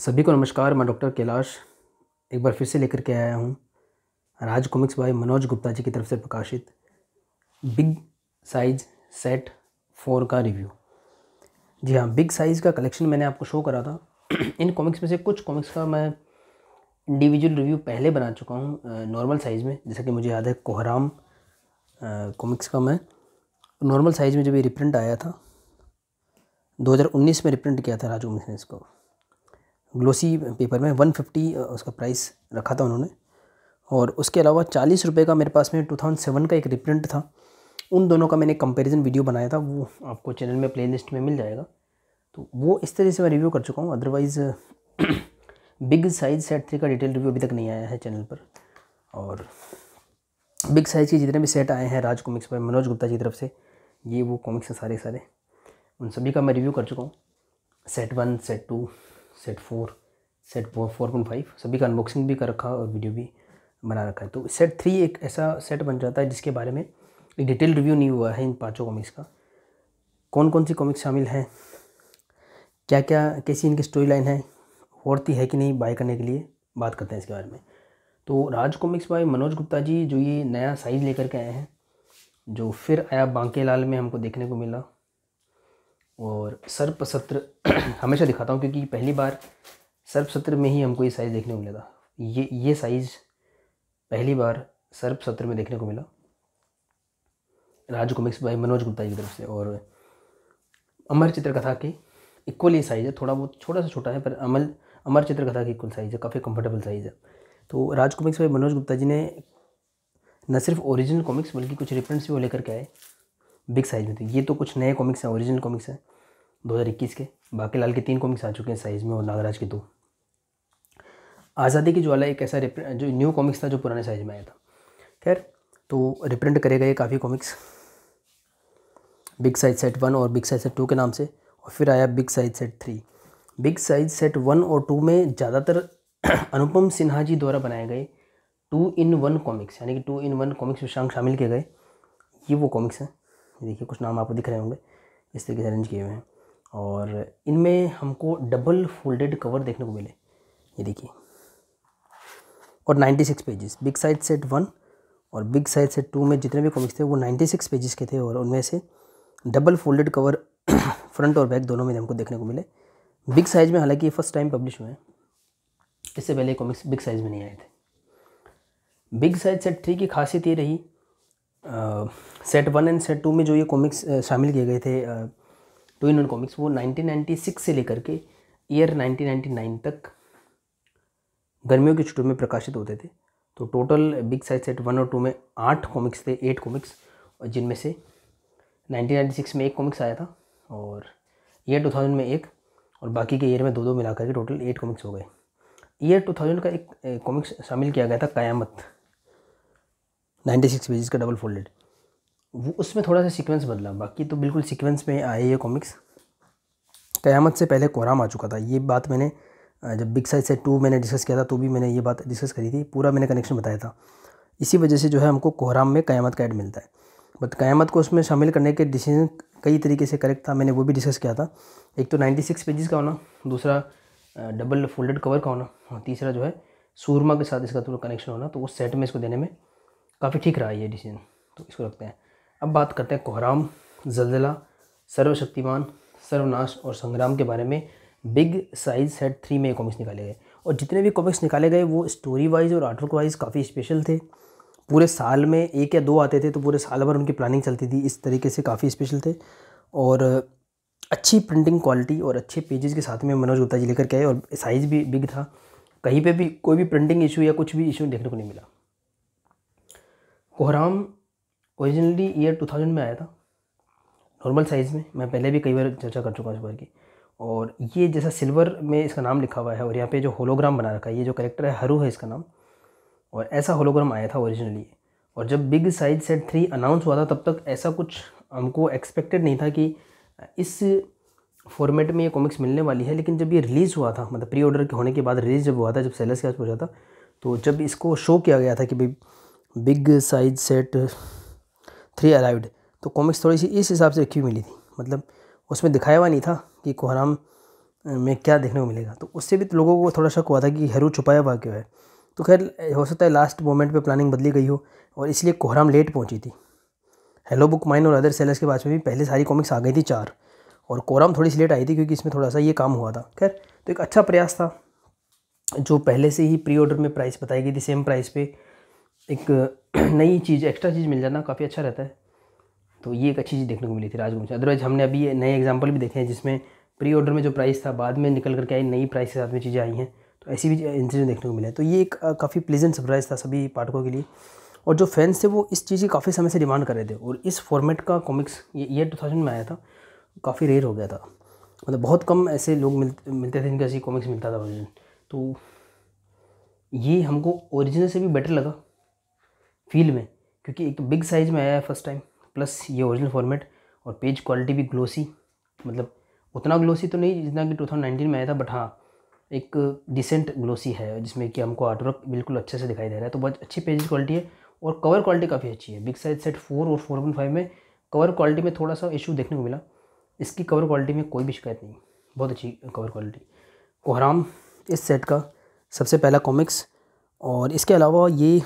सभी को नमस्कार मैं डॉक्टर कैलाश एक बार फिर से लेकर के आया हूँ राज कॉमिक्स बाय मनोज गुप्ता जी की तरफ से प्रकाशित बिग साइज सेट फोर का रिव्यू जी हाँ बिग साइज़ का कलेक्शन मैंने आपको शो करा था इन कॉमिक्स में से कुछ कॉमिक्स का मैं इंडिविजुअल रिव्यू पहले बना चुका हूँ नॉर्मल साइज़ में जैसा कि मुझे याद है कोहराम कॉमिक्स का मैं नॉर्मल साइज़ में जब ये रिप्रिंट आया था 2019 में रिप्रिंट किया था राज कॉमिक्स ने इसको ग्लोसी पेपर में वन फिफ्टी उसका प्राइस रखा था उन्होंने और उसके अलावा चालीस रुपये का मेरे पास में टू थाउजेंड सेवन का एक रिप्रिंट था उन दोनों का मैंने कंपैरिजन वीडियो बनाया था वो आपको चैनल में लिस्ट में मिल जाएगा तो वो इस तरह से मैं रिव्यू कर चुका हूँ otherwise big size set three का डिटेल रिव्यू अभी तक नहीं आया है चैनल पर और बिग साइज़ के जितने भी सेट आए हैं राज कॉमिक्स पर मनोज गुप्ता की तरफ से ये वो कॉमिक्स हैं सारे सारे उन सभी का मैं रिव्यू कर चुका हूँ set one set two set four set four point five सभी का अनबॉक्सिंग भी कर रखा है और वीडियो भी बना रखा है तो सेट थ्री एक ऐसा सेट बन जाता है जिसके बारे में एक डिटेल रिव्यू नहीं हुआ है इन पाँचों कॉमिक्स का कौन कौन सी कॉमिक्स शामिल हैं क्या क्या कैसी इनकी स्टोरी लाइन है होती है कि नहीं बाय करने के लिए बात करते हैं इसके बारे में तो राज कॉमिक्स बाय मनोज गुप्ता जी जो ये नया साइज़ लेकर के आए हैं जो फिर आया बांके लाल में हमको देखने को मिला और सर्प सत्र हमेशा दिखाता हूँ क्योंकि पहली बार सर्प सत्र में ही हमको ये साइज़ देखने को मिला था ये ये साइज़ पहली बार सर्प सत्र में देखने को मिला राज कॉमिक्स भाई मनोज गुप्ता जी की तरफ से और अमर चित्रकथा के इक्वल ही साइज़ है थोड़ा बहुत छोटा सा छोटा है पर अमल अमर चित्रकथा की इक्वल साइज़ है काफ़ी कंफर्टेबल साइज़ है तो राज कॉमिक्स भाई मनोज गुप्ता जी ने न सिर्फ ओरिजिनल कॉमिक्स बल्कि कुछ रिफ्रेंस भी वो लेकर के आए बिग साइज़ में थी ये तो कुछ नए कॉमिक्स हैं ओरिजिनल कॉमिक्स हैं दो के बाकी लाल के तीन कॉमिक्स आ चुके हैं साइज़ में और नागराज के दो आज़ादी की ज्वाला एक ऐसा जो न्यू कॉमिक्स था जो पुराने साइज़ में आया था खैर तो रिप्रिंट करेगा ये काफ़ी comics big size set one और बिग साइज सेट टू के नाम से और फिर आया big size set three big size set one और टू में ज़्यादातर अनुपम सिन्हा जी द्वारा बनाए गए टू इन वन कॉमिक्स यानी कि two in one comics Vishang शामिल किए गए ये वो कॉमिक्स हैं देखिए कुछ नाम आपको दिख रहे होंगे इस तरीके से अरेंज किए हुए हैं और इनमें हमको डबल फोल्डेड कवर देखने को मिले ये देखिए और 96 pages big size set one और बिग साइज सेट टू में जितने भी कॉमिक्स थे वो 96 पेजेस के थे और उनमें से डबल फोल्डेड कवर फ्रंट और बैक दोनों में हमको देखने को मिले बिग साइज़ में हालांकि ये फर्स्ट टाइम पब्लिश हुए हैं इससे पहले कॉमिक्स बिग साइज़ में नहीं आए थे बिग साइज सेट थ्री की खासियत ये रही set one and set two में जो ये कॉमिक्स शामिल किए गए थे टू इन वन कॉमिक्स वो 1996 से लेकर के ईयर 1999 तक गर्मियों की छुट्टियों में प्रकाशित होते थे तो total big size set one और टू में आठ कॉमिक्स थे एट कॉमिक्स जिनमें से 1996 में एक कॉमिक्स आया था और ईयर 2000 में एक और बाकी के ईयर में दो दो मिलाकर के टोटल एट कॉमिक्स हो गए ईयर 2000 का एक कॉमिक्स शामिल किया गया था कयामत नाइन्टी सिक्स पेजेस का डबल फोल्डेड वो उसमें थोड़ा सा सीक्वेंस बदला बाकी तो बिल्कुल सीक्वेंस में आए ये कॉमिक्स क़यामत से पहले कोहराम आ चुका था ये बात मैंने जब बिग साइज से टू मैंने डिस्कस किया था तो भी मैंने ये बात डिस्कस करी थी पूरा मैंने कनेक्शन बताया था इसी वजह से जो है हमको कोहराम में क़यामत का ऐड मिलता है बट क़यामत को उसमें शामिल करने के डिसीजन कई तरीके से करेक्ट था मैंने वो भी डिस्कस किया था एक तो 96 पेजेस का होना दूसरा डबल फोल्डेड कवर का होना और तीसरा जो है सूरमा के साथ इसका थोड़ा कनेक्शन होना तो उस सेट में इसको देने में काफ़ी ठीक रहा ये डिसीजन तो इसको रखते हैं अब बात करते हैं कोहराम जलजिला सर्वशक्तिमान सर्वनाश और संग्राम के बारे में बिग साइज सेट थ्री में कॉमिक्स निकाले गए और जितने भी कॉमिक्स निकाले गए वो स्टोरी वाइज और आर्टवर्क वाइज काफ़ी स्पेशल थे पूरे साल में एक या दो आते थे तो पूरे साल भर उनकी प्लानिंग चलती थी इस तरीके से काफ़ी स्पेशल थे और अच्छी प्रिंटिंग क्वालिटी और अच्छे पेजेस के साथ में मनोज गुप्ता जी लेकर के आए और साइज़ भी बिग था कहीं पे भी कोई भी प्रिंटिंग इशू या कुछ भी इशू देखने को नहीं मिला कोहराम ओरिजिनली ईयर 2000 में आया था नॉर्मल साइज़ में मैं पहले भी कई बार चर्चा कर चुका हूँ इस बार की और ये जैसा सिल्वर में इसका नाम लिखा हुआ है और यहाँ पे जो होलोग्राम बना रखा है ये जो करेक्टर है हरू है इसका नाम और ऐसा होलोग्राम आया था ओरिजिनली और जब big size set three announce हुआ था तब तक ऐसा कुछ हमको एक्सपेक्टेड नहीं था कि इस फॉर्मेट में ये कॉमिक्स मिलने वाली है लेकिन जब ये रिलीज़ हुआ था मतलब प्री ऑर्डर के होने के बाद रिलीज़ जब हुआ था जब सेलर्स के पास पहुँचा था तो जब इसको शो किया गया था कि भाई big size set three arrived तो कॉमिक्स थोड़ी सी इस हिसाब से रखी हुई मिली थी मतलब उसमें दिखाया हुआ नहीं था कि कोहराम में क्या देखने को मिलेगा तो उससे भी तो लोगों को थोड़ा शक हुआ था कि हेरू छुपाया हुआ क्यों है तो खैर हो सकता है लास्ट मोमेंट पे प्लानिंग बदली गई हो और इसलिए कोहराम लेट पहुंची थी हेलो बुक माइन और अदर सेलर्स के पास में भी पहले सारी कॉमिक्स आ गई थी चार और कोहराम थोड़ी सी लेट आई थी क्योंकि इसमें थोड़ा सा ये काम हुआ था खैर तो एक अच्छा प्रयास था जो पहले से ही प्री ऑर्डर में प्राइस बताई गई थी सेम प्राइस पर एक नई चीज़ एक्स्ट्रा चीज़ मिल जाना काफ़ी अच्छा रहता है तो ये एक अच्छी चीज़ देखने को मिली थी राजगुरु से अदरवाइज़ हमने अभी नए एग्जाम्पल भी देखे हैं जिसमें प्री ऑर्डर में जो प्राइस था बाद में निकल करके आई नई प्राइस के साथ में चीज़ें आई हैं तो ऐसी भी इंसिडेंट देखने को मिले तो ये एक काफ़ी प्लेजेंट सरप्राइज़ था सभी पाठकों के लिए और जो फैंस थे वो इस चीज़ की काफ़ी समय से डिमांड कर रहे थे और इस फॉर्मेट का कॉमिक्स ये ईयर टू थाउजेंड में आया था काफ़ी रेयर हो गया था मतलब बहुत कम ऐसे लोग मिल मिलते थे इनके ऐसी कॉमिक्स मिलता था ओरिजिन तो ये हमको ओरिजिनल से भी बेटर लगा फील में क्योंकि एक बिग साइज़ में आया है फर्स्ट टाइम प्लस ये ओरिजिनल फॉर्मेट और पेज क्वालिटी भी ग्लोसी मतलब उतना ग्लोसी तो नहीं जितना कि 2019 में आया था बट हाँ एक डिसेंट ग्लोसी है जिसमें कि हमको आर्टवर्क बिल्कुल अच्छे से दिखाई दे रहा है तो बहुत अच्छी पेज क्वालिटी है और कवर क्वालिटी काफ़ी अच्छी है बिग साइज सेट फोर और फोर पॉइंट फाइव में कवर क्वालिटी में थोड़ा सा इशू देखने को मिला इसकी कवर क्वालिटी में कोई भी शिकायत नहीं बहुत अच्छी कवर क्वालिटी कोहराम इस सेट का सबसे पहला कॉमिक्स और इसके अलावा ये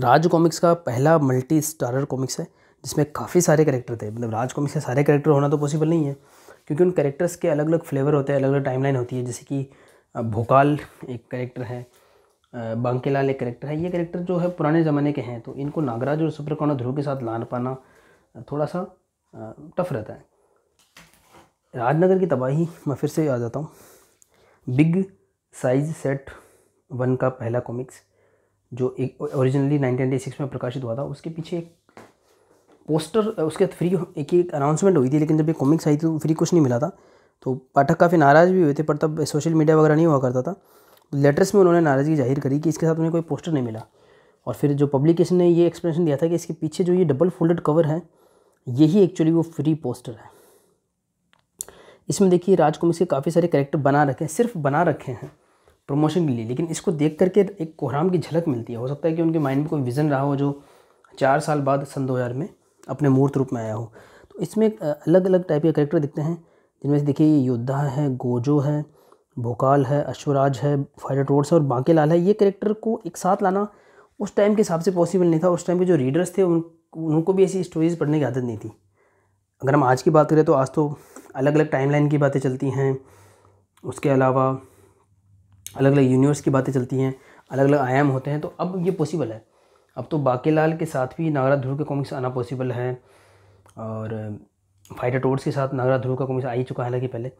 राज कॉमिक्स का पहला मल्टी स्टारर कॉमिक्स है जिसमें काफ़ी सारे करेक्टर थे मतलब राज कॉमिक्स के सारे करेक्टर होना तो पॉसिबल नहीं है क्योंकि उन करेक्टर्स के अलग अलग फ्लेवर होते हैं अलग अलग टाइमलाइन होती है जैसे कि भोकाल एक करेक्टर है बांकेलाल एक करेक्टर है ये करेक्टर जो है पुराने ज़माने के हैं तो इनको नागराज और सुप्रकोणा ध्रुव के साथ लान पाना थोड़ा सा टफ रहता है राजनगर की तबाही मैं फिर से आ जाता हूँ बिग साइज सेट वन का पहला कॉमिक्स जो एक ओरिजिनली सिक्स में प्रकाशित हुआ था उसके पीछे एक पोस्टर उसके फ्री एक एक अनाउंसमेंट हुई थी लेकिन जब ये कॉमिक्स आई थी तो फ्री कुछ नहीं मिला था तो पाठक काफ़ी नाराज़ भी हुए थे पर तब सोशल मीडिया वगैरह नहीं हुआ करता था लेटर्स में उन्होंने नाराज़गी जाहिर करी कि इसके साथ उन्हें कोई पोस्टर नहीं मिला और फिर जो पब्लिकेशन ने ये एक्सप्लेनेशन दिया था कि इसके पीछे जो ये डबल फोल्डेड कवर है यही एक्चुअली वो फ्री पोस्टर है इसमें देखिए राजकुमार के काफ़ी सारे कैरेक्टर बना रखे हैं सिर्फ बना रखे हैं प्रमोशन मिली लेकिन इसको देख करके एक कोहराम की झलक मिलती है हो सकता है कि उनके माइंड में कोई विज़न रहा हो जो चार साल बाद सन दो में अपने मूर्त रूप में आया हो तो इसमें अलग अलग टाइप के करेक्टर दिखते हैं जिनमें से देखिए योद्धा है गोजो है भोकाल है अश्वराज है फाइटर रोड्स और बांकेलाल है ये करेक्टर को एक साथ लाना उस टाइम के हिसाब से पॉसिबल नहीं था उस टाइम के जो रीडर्स थे उन उनको भी ऐसी स्टोरीज़ पढ़ने की आदत नहीं थी अगर हम आज की बात करें तो आज तो अलग अलग टाइमलाइन की बातें चलती हैं उसके अलावा अलग अलग यूनिवर्स की बातें चलती हैं अलग अलग आयाम होते हैं तो अब ये पॉसिबल है अब तो बाकेलाल के साथ भी नागरा ध्रुव के कॉमिक्स आना पॉसिबल है और फाइटर टोर्स के साथ नागरा ध्रुव का कॉमिक्स आ ही चुका है हालांकि पहले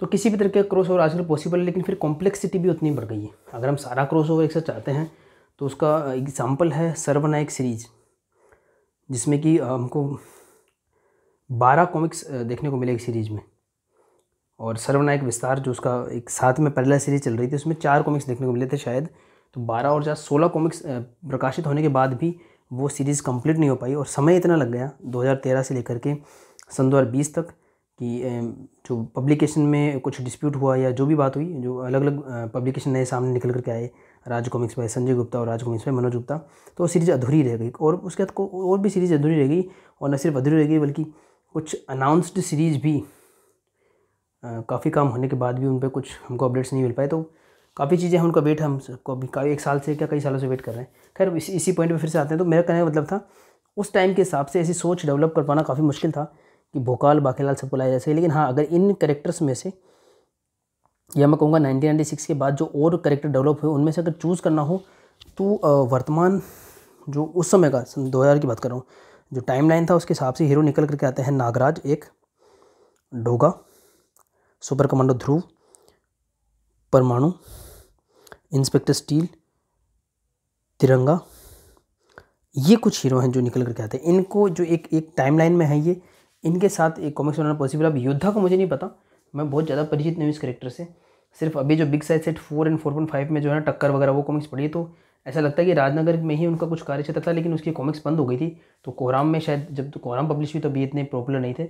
तो किसी भी तरह का क्रॉस ओवर आजकल पॉसिबल है लेकिन फिर कॉम्प्लेक्सिटी भी उतनी बढ़ गई है अगर हम सारा क्रॉस ओवर एक साथ चाहते हैं तो उसका एग्ज़ाम्पल है सर्वनायक सीरीज जिसमें कि हमको बारह कॉमिक्स देखने को मिले एक सीरीज़ में और सर्वनायक विस्तार जो उसका एक साथ में पहला सीरीज चल रही थी उसमें चार कॉमिक्स देखने को मिले थे शायद तो बारह और चार सोलह कॉमिक्स प्रकाशित होने के बाद भी वो सीरीज़ कंप्लीट नहीं हो पाई और समय इतना लग गया 2013 से लेकर के सन दो तक कि जो पब्लिकेशन में कुछ डिस्प्यूट हुआ या जो भी बात हुई जो अलग अलग पब्लिकेशन नए सामने निकल करके आए राज कॉमिक्स भाई संजय गुप्ता और राज कॉमिक्स भाई मनोज गुप्ता तो वो सीरीज़ अधूरी रह गई और उसके बाद को और भी सीरीज़ अधूरी रह गई और न सिर्फ अधूरी रह गई बल्कि कुछ अनाउंसड सीरीज़ भी काफ़ी काम होने के बाद भी उन पर कुछ हमको अपडेट्स नहीं मिल पाए तो काफ़ी चीज़ें हैं उनका वेट हम सबको अभी एक साल से क्या कई सालों से वेट कर रहे हैं खैर इसी इसी पॉइंट पे फिर से आते हैं तो मेरा कहने का मतलब था उस टाइम के हिसाब से ऐसी सोच डेवलप कर पाना काफ़ी मुश्किल था कि भोकाल बाखेलाल सबको लाया जा सके लेकिन हाँ अगर इन करेक्टर्स में से या मैं कहूँगा नाइनटीन के बाद जो और करेक्टर डेवलप हुए उनमें से अगर चूज़ करना हो तो वर्तमान जो उस समय का दो हज़ार की बात कर रहा हूँ जो टाइमलाइन था उसके हिसाब से हीरो निकल करके आते हैं नागराज एक डोगा सुपर कमांडो ध्रुव परमाणु इंस्पेक्टर स्टील तिरंगा ये कुछ हीरो हैं जो निकल करके आते हैं इनको जो एक एक टाइमलाइन में है ये इनके साथ एक कॉमिक्स बनाना पॉसिबल अब योद्धा को मुझे नहीं पता मैं बहुत ज़्यादा परिचित नहीं हूँ इस करेक्टर से सिर्फ अभी जो big size set four and four point five में जो है ना टक्कर वगैरह वो कॉमिक्स पढ़ी तो ऐसा लगता है कि राजनगर में ही उनका कुछ क्षेत्र था लेकिन उसकी कॉमिक्स बंद हो गई थी तो कोहराम में शायद जब तो कोहराम पब्लिश हुई तो अभी इतने पॉपुलर नहीं थे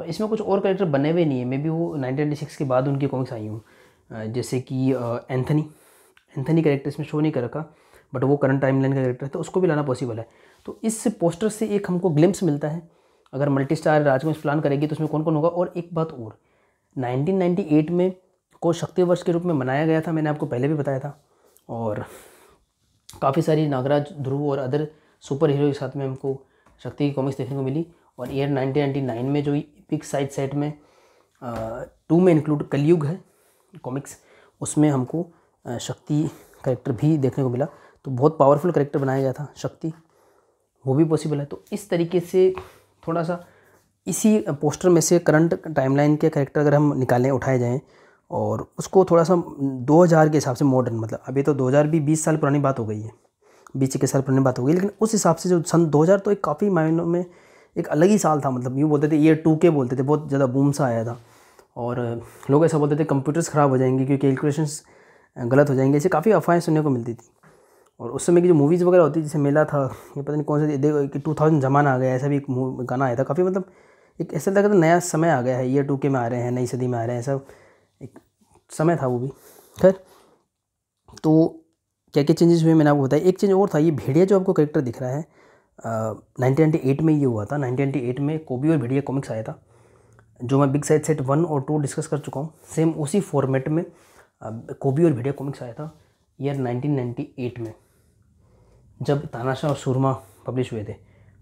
और इसमें कुछ और करेक्टर बने हुए नहीं है मे बी वो नाइनटीन के बाद उनकी कॉमिक्स आई हूँ जैसे कि एंथनी एंथनी करेक्टर इसमें शो नहीं कर रखा बट वो करंट टाइम लाइन का करेक्टर है तो उसको भी लाना पॉसिबल है तो इस पोस्टर से एक हमको ग्लिम्स मिलता है अगर मल्टी स्टार राजवंश प्लान करेगी तो उसमें कौन कौन होगा और एक बात और 1998 में को शक्ति वर्ष के रूप में मनाया गया था मैंने आपको पहले भी बताया था और काफ़ी सारी नागराज ध्रुव और अदर सुपर हीरो के साथ में हमको शक्ति की कॉमिक्स देखने को मिली और ईयर 1999 में जो पिक साइज सेट में टू में इंक्लूड कलयुग है कॉमिक्स उसमें हमको शक्ति करेक्टर भी देखने को मिला तो बहुत पावरफुल करेक्टर बनाया गया था शक्ति वो भी पॉसिबल है तो इस तरीके से थोड़ा सा इसी पोस्टर में से करंट टाइमलाइन के करेक्टर अगर हम निकालें उठाए जाएँ और उसको थोड़ा सा 2000 के हिसाब से मॉडर्न मतलब अभी तो 2000 भी 20 साल पुरानी बात हो गई है बीस इक्कीस साल पुरानी बात हो गई लेकिन उस हिसाब से जो सन 2000 तो एक काफ़ी मायनों में एक अलग ही साल था मतलब यूँ बोलते थे ईयर टू के बोलते थे बहुत ज़्यादा बूम सा आया था और लोग ऐसा बोलते थे कंप्यूटर्स ख़राब हो जाएंगे क्योंकि कैलकुलेशन गलत हो जाएंगे ऐसे काफ़ी अफवाहें सुनने को मिलती थी और उस समय की जो मूवीज़ वगैरह होती जैसे मेला था ये पता नहीं कौन सा देखो कि टू थाउजेंड जमाना आ गया ऐसा भी एक गाना आया था काफ़ी मतलब एक ऐसा लगा था नया समय आ गया है ईयर टू के में आ रहे हैं नई सदी में आ रहे हैं ऐसा एक समय था वो भी खैर तो क्या क्या चेंजेस हुए मैंने आपको बताया एक चेंज और था ये भेड़िया जो आपको करेक्टर दिख रहा है 1998 में ये हुआ था 1998 में कोबी और भेड़िया कॉमिक्स आया था जो मैं बिग साइज सेट वन और टू डिस्कस कर चुका हूँ सेम उसी फॉर्मेट में कोबी और भेड़िया कॉमिक्स आया था ईयर 1998 में जब तानाशाह और सुरमा पब्लिश हुए थे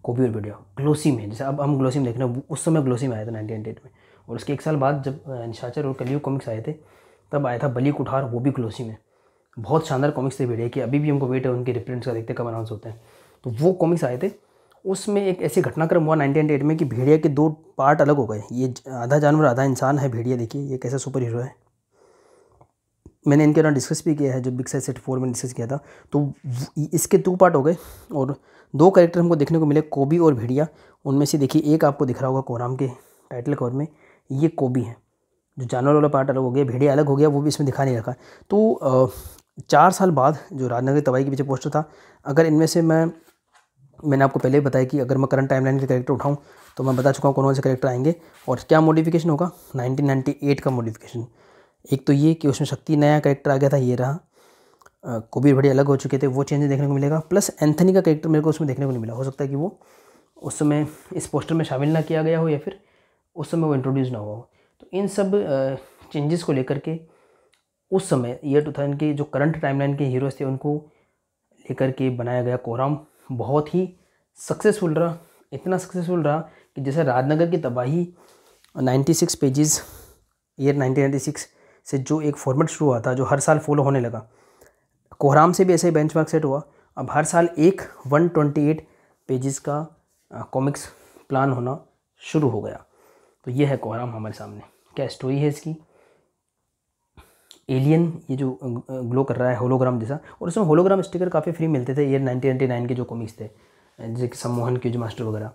कोबी और भेड़िया ग्लोसी में जैसे अब हम ग्लोसी में देख रहे हैं उस समय ग्लोसी में आया था नाइनटीन में और उसके एक साल बाद जब निशाचर और कलियू कॉमिक्स आए थे तब आया था बली कुठार वो भी ग्लोसी में बहुत शानदार कॉमिक्स थे भेड़िया की अभी भी हमको वेट है उनके रिप्रिंट्स का देखते कब अनाउंस होते हैं तो वो कॉमिक्स आए थे उसमें एक ऐसी घटनाक्रम हुआ एट में कि भेड़िया के दो पार्ट अलग हो गए ये आधा जानवर आधा इंसान है भेड़िया देखिए ये कैसा सुपर हीरो है मैंने इनके अराउंड डिस्कस भी किया है जो बिग साइज सेट फोर में डिस्कस किया था तो इसके दो पार्ट हो गए और दो कैरेक्टर हमको देखने को मिले कोबी और भेड़िया उनमें से देखिए एक आपको दिख रहा होगा कोराम के टाइटल कवर में ये कोबी है जो जानवर वाला पार्ट अलग हो गया भेड़िया अलग हो गया वो भी इसमें दिखा नहीं रखा तो चार साल बाद जो राजनगर तबाही के पीछे पोस्टर था अगर इनमें से मैं मैंने आपको पहले ही बताया कि अगर मैं करंट टाइमलाइन के करेक्टर उठाऊँ तो मैं बता चुका हूँ कौन कौन से करेक्टर आएंगे और क्या मॉडिफिकेशन होगा 1998 का मॉडिफिकेशन एक तो ये कि उसमें शक्ति नया करेक्टर आ गया था ये रहा कोबीर भड़ी अलग हो चुके थे वो चेंज देखने को मिलेगा प्लस एंथनी का करेक्टर मेरे को उसमें देखने को नहीं मिला हो सकता है कि वो उस समय इस पोस्टर में शामिल ना किया गया हो या फिर उस समय वो इंट्रोड्यूस ना हुआ हो तो इन सब चेंजेस को लेकर के उस समय ईयर टू थाउजेंड के जो करंट टाइमलाइन के हीरोज़ थे उनको लेकर के बनाया गया कोराम बहुत ही सक्सेसफुल रहा इतना सक्सेसफुल रहा कि जैसे राजनगर की तबाही 96 पेजेस ईयर 1996 से जो एक फॉर्मेट शुरू हुआ था जो हर साल फॉलो होने लगा कोहराम से भी ऐसे बेंचमार्क सेट हुआ अब हर साल एक 128 पेजेस का कॉमिक्स प्लान होना शुरू हो गया तो ये है कोहराम हमारे सामने क्या स्टोरी है इसकी एलियन ये जो ग्लो कर रहा है होलोग्राम जैसा और उसमें होलोग्राम स्टिकर काफ़ी फ्री मिलते थे ये नाइनटीन नाइनटी नाइन के जो कॉमिक्स थे जैसे कि सम्मोहन के जो मास्टर वगैरह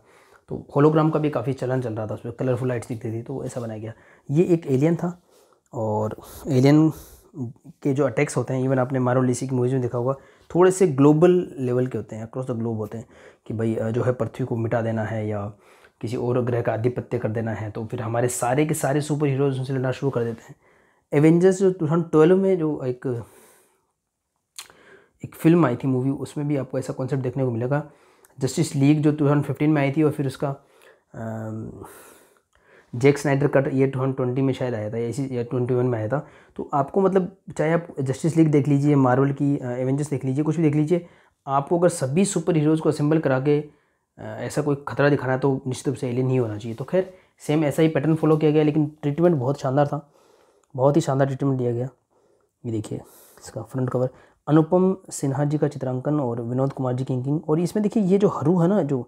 तो होलोग्राम का भी काफ़ी चलन चल रहा था उसमें कलरफुल लाइट्स दिखती थी तो ऐसा बनाया गया ये एक एलियन था और एलियन के जो अटैक्स होते हैं इवन आपने मारो लीसी की मूवीज़ में देखा होगा थोड़े से ग्लोबल लेवल के होते हैं अक्रॉस द ग्लोब होते हैं कि भाई जो है पृथ्वी को मिटा देना है या किसी और ग्रह का आधिपत्य कर देना है तो फिर हमारे सारे के सारे सुपर हीरोज उनसे लड़ना शुरू कर देते हैं एवेंजर्स जो टू थाउजेंड ट्वेल्व में जो एक एक फिल्म आई थी मूवी उसमें भी आपको ऐसा कॉन्सेप्ट देखने को मिलेगा जस्टिस लीग जो टू थाउजेंड फिफ्टीन में आई थी और फिर उसका जैक स्नाइडर कट ये टू थाउजेंड ट्वेंटी में शायद आया था या या ट्वेंटी वन में आया था तो आपको मतलब चाहे आप जस्टिस लीग देख लीजिए मार्वल की एवेंजर्स देख लीजिए कुछ भी देख लीजिए आपको अगर सभी सुपर हीरोज़ को असेंबल करा के ऐसा कोई खतरा दिखाना तो निश्चित रूप से एलियन ही होना चाहिए तो खैर सेम ऐसा ही पैटर्न फॉलो किया गया लेकिन ट्रीटमेंट बहुत शानदार था बहुत ही शानदार ट्रीटमेंट दिया गया ये देखिए इसका फ्रंट कवर अनुपम सिन्हा जी का चित्रांकन और विनोद कुमार जी की इंकिंग और इसमें देखिए ये जो हरू है ना जो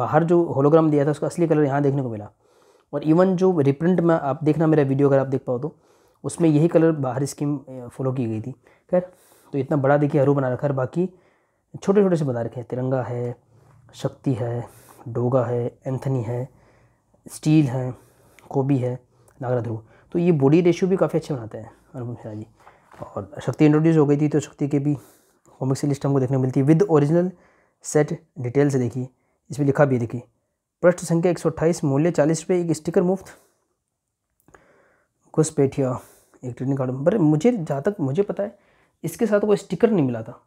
बाहर जो होलोग्राम दिया था उसका असली कलर यहाँ देखने को मिला और इवन जो रिप्रिंट में आप देखना मेरा वीडियो अगर आप देख पाओ तो उसमें यही कलर बाहर स्कीम फॉलो की गई थी खैर तो इतना बड़ा देखिए हरू बना रखा है बाकी छोटे छोटे से बना रखे हैं तिरंगा है शक्ति है डोगा है एंथनी है स्टील है कोबी है नागरा ध्रुव तो ये बॉडी रेशियो भी काफ़ी अच्छे बनाते हैं अनुपम शाह जी और शक्ति इंट्रोड्यूस हो गई थी तो शक्ति के भी कॉमिक से लिस्ट हमको देखने मिलती है विद ओरिजिनल सेट डिटेल से देखिए इसमें लिखा भी देखिए पृष्ठ संख्या एक सौ अट्ठाईस मूल्य चालीस रुपये एक स्टिकर मुफ्त घुसपेठिया एक ट्रेनिंग कार्ड पर मुझे जहाँ तक मुझे पता है इसके साथ कोई स्टिकर नहीं मिला था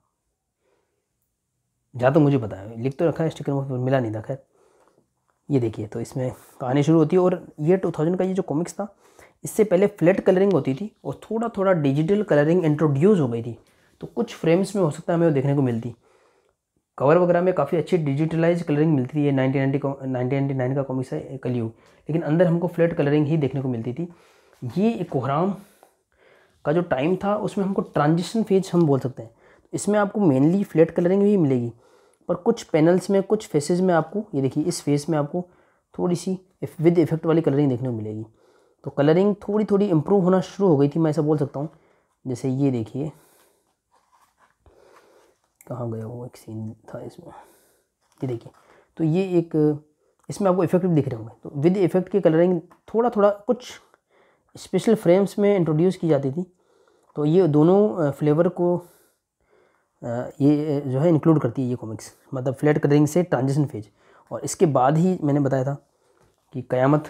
जहाँ तक मुझे पता है लिख तो रखा है स्टिकर मुफ्त मिला नहीं था खैर ये देखिए तो इसमें कहानी शुरू होती है और ये टू थाउजेंड का ये जो कॉमिक्स था इससे पहले फ्लैट कलरिंग होती थी और थोड़ा थोड़ा डिजिटल कलरिंग इंट्रोड्यूस हो गई थी तो कुछ फ्रेम्स में हो सकता है हमें वो देखने को मिलती कवर वगैरह में काफ़ी अच्छी डिजिटलाइज कलरिंग मिलती थी ये nineteen ninety nineteen ninety nine का कॉमिक्स है कलयुग लेकिन अंदर हमको फ्लैट कलरिंग ही देखने को मिलती थी ये कोहराम का जो टाइम था उसमें हमको ट्रांजिशन फेज हम बोल सकते हैं इसमें आपको मेनली फ्लैट कलरिंग भी मिलेगी पर कुछ पैनल्स में कुछ फेसेस में आपको ये देखिए इस फेस में आपको थोड़ी सी विद इफेक्ट वाली कलरिंग देखने को मिलेगी तो कलरिंग थोड़ी थोड़ी इम्प्रूव होना शुरू हो गई थी मैं ऐसा बोल सकता हूँ जैसे ये देखिए कहाँ गया वो एक सीन था इसमें ये देखिए तो ये एक इसमें आपको इफेक्ट भी दिख रहे होंगे तो विद इफेक्ट की कलरिंग थोड़ा थोड़ा कुछ स्पेशल फ्रेम्स में इंट्रोड्यूस की जाती थी तो ये दोनों फ्लेवर को ये जो है इंक्लूड करती है ये कॉमिक्स मतलब फ्लैट कलरिंग से ट्रांजिशन फेज और इसके बाद ही मैंने बताया था कि क़यामत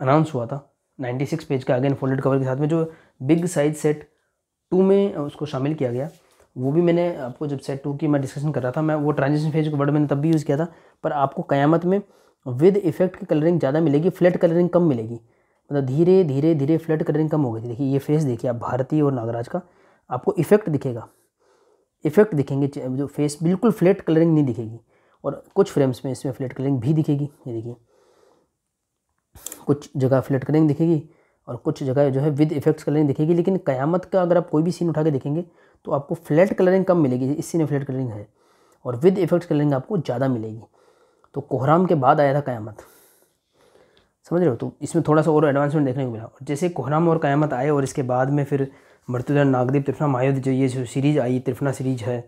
अनाउंस हुआ था 96 पेज का अगेन फोल्डेड कवर के साथ में जो बिग साइज सेट टू में उसको शामिल किया गया वो भी मैंने आपको जब सेट टू की मैं डिस्कशन कर रहा था मैं वो ट्रांजिशन फेज का वर्ड मैंने तब भी यूज़ किया था पर आपको क़यामत में विद इफेक्ट की कलरिंग ज़्यादा मिलेगी फ्लैट कलरिंग कम मिलेगी मतलब धीरे धीरे धीरे फ्लैट कलरिंग कम हो गई थी देखिए ये फेस देखिए आप भारतीय और नागराज का आपको इफेक्ट दिखेगा इफेक्ट दिखेंगे जो फेस बिल्कुल फ्लैट कलरिंग नहीं दिखेगी और कुछ फ्रेम्स में इसमें फ्लैट कलरिंग भी दिखेगी ये देखिए कुछ जगह फ्लैट कलरिंग दिखेगी और कुछ जगह जो है विद इफेक्ट्स कलरिंग दिखेगी लेकिन क़यामत का अगर आप कोई भी सीन उठा के देखेंगे तो आपको फ्लैट कलरिंग कम मिलेगी इस सीन में फ्लैट कलरिंग है और विद इफेक्ट्स कलरिंग आपको ज़्यादा मिलेगी तो कोहराम के बाद आया था क़यामत समझ रहे हो तो इसमें थोड़ा सा और एडवांसमेंट देखने को मिला और जैसे कोहराम और क़यामत आए और इसके बाद में फिर मृत्युधर नागदीप त्रिफना मायोद जो ये जो सीरीज़ आई त्रिफना सीरीज है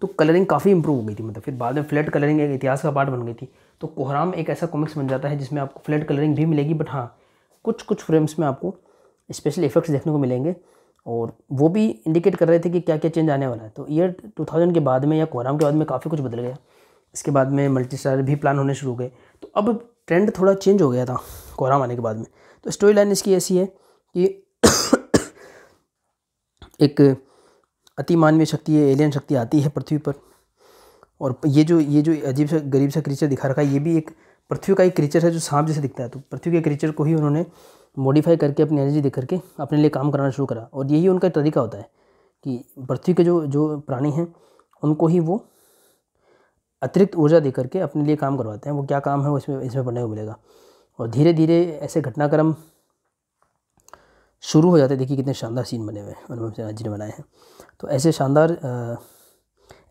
तो कलरिंग काफ़ी इंप्रूव हो गई थी मतलब फिर बाद में फ्लैट कलरिंग एक इतिहास का पार्ट बन गई थी तो कोहराम एक ऐसा कॉमिक्स बन जाता है जिसमें आपको फ्लैट कलरिंग भी मिलेगी बट हाँ कुछ कुछ फ्रेम्स में आपको स्पेशल इफेक्ट्स देखने को मिलेंगे और वो भी इंडिकेट कर रहे थे कि क्या क्या चेंज आने वाला है तो ईयर 2000 के बाद में या कोहराम के बाद में काफ़ी कुछ बदल गया इसके बाद में मल्टी स्टार भी प्लान होने शुरू हो गए तो अब ट्रेंड थोड़ा चेंज हो गया था कोहराम आने के बाद में तो स्टोरी लाइन इसकी ऐसी है कि एक अति मानवीय शक्ति एलियन शक्ति आती है पृथ्वी पर और ये जो ये जो अजीब सा गरीब सा क्रीचर दिखा रखा है ये भी एक पृथ्वी का एक क्रीचर है जो सांप जैसे दिखता है तो पृथ्वी के क्रीचर को ही उन्होंने मॉडिफाई करके अपनी एनर्जी दे करके अपने लिए काम कराना शुरू करा और यही उनका तरीका होता है कि पृथ्वी के जो जो प्राणी हैं उनको ही वो अतिरिक्त ऊर्जा दे करके अपने लिए काम करवाते हैं वो क्या काम है वो इसमें इसमें पढ़ने को मिलेगा और धीरे धीरे ऐसे घटनाक्रम शुरू हो जाते देखिए कितने शानदार सीन बने हुए हैं अनुपम सिन्हा जी ने बनाए हैं तो ऐसे शानदार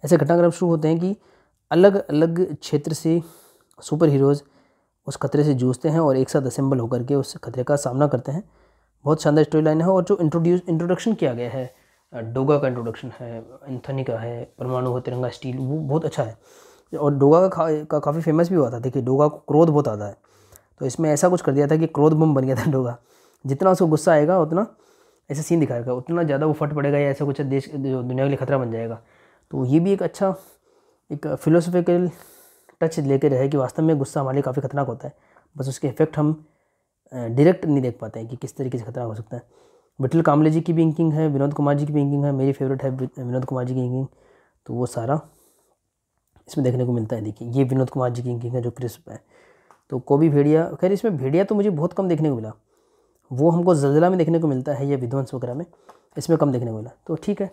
ऐसे घटनाक्रम शुरू होते हैं कि अलग अलग क्षेत्र से सुपर हीरोज़ उस खतरे से जूझते हैं और एक साथ असेंबल होकर के उस खतरे का सामना करते हैं बहुत शानदार स्टोरी लाइन है और जो इंट्रोड्यूस इंट्रोडक्शन किया गया है डोगा का इंट्रोडक्शन है एंथनी का है परमाणु हो तिरंगा स्टील वो बहुत अच्छा है और डोगा का का काफ़ी फेमस भी हुआ था देखिए डोगा को क्रोध बहुत आता है तो इसमें ऐसा कुछ कर दिया था कि क्रोध बम बन गया था डोगा जितना उसको गुस्सा आएगा उतना ऐसा सीन दिखाएगा उतना ज़्यादा वो फट पड़ेगा या ऐसा कुछ देश जो दुनिया के लिए खतरा बन जाएगा तो ये भी एक अच्छा एक फ़िलोसफिकल टच लेके रहे कि वास्तव में गुस्सा हमारे लिए काफ़ी ख़तरनाक होता है बस उसके इफेक्ट हम डायरेक्ट नहीं देख पाते हैं कि किस तरीके से खतरा हो सकता है विठल कामले जी की भी इंकिंग है विनोद कुमार जी की भी इंकिंग है मेरी फेवरेट है विनोद कुमार जी की इंकिंग तो वो सारा इसमें देखने को मिलता है देखिए ये विनोद कुमार जी की इंकिंग है जो क्रिस्प है तो कोबी भेड़िया खैर इसमें भेड़िया तो मुझे बहुत कम देखने को मिला वो हमको जलजिला में देखने को मिलता है या विध्वंस वगैरह में इसमें कम देखने को मिला तो ठीक है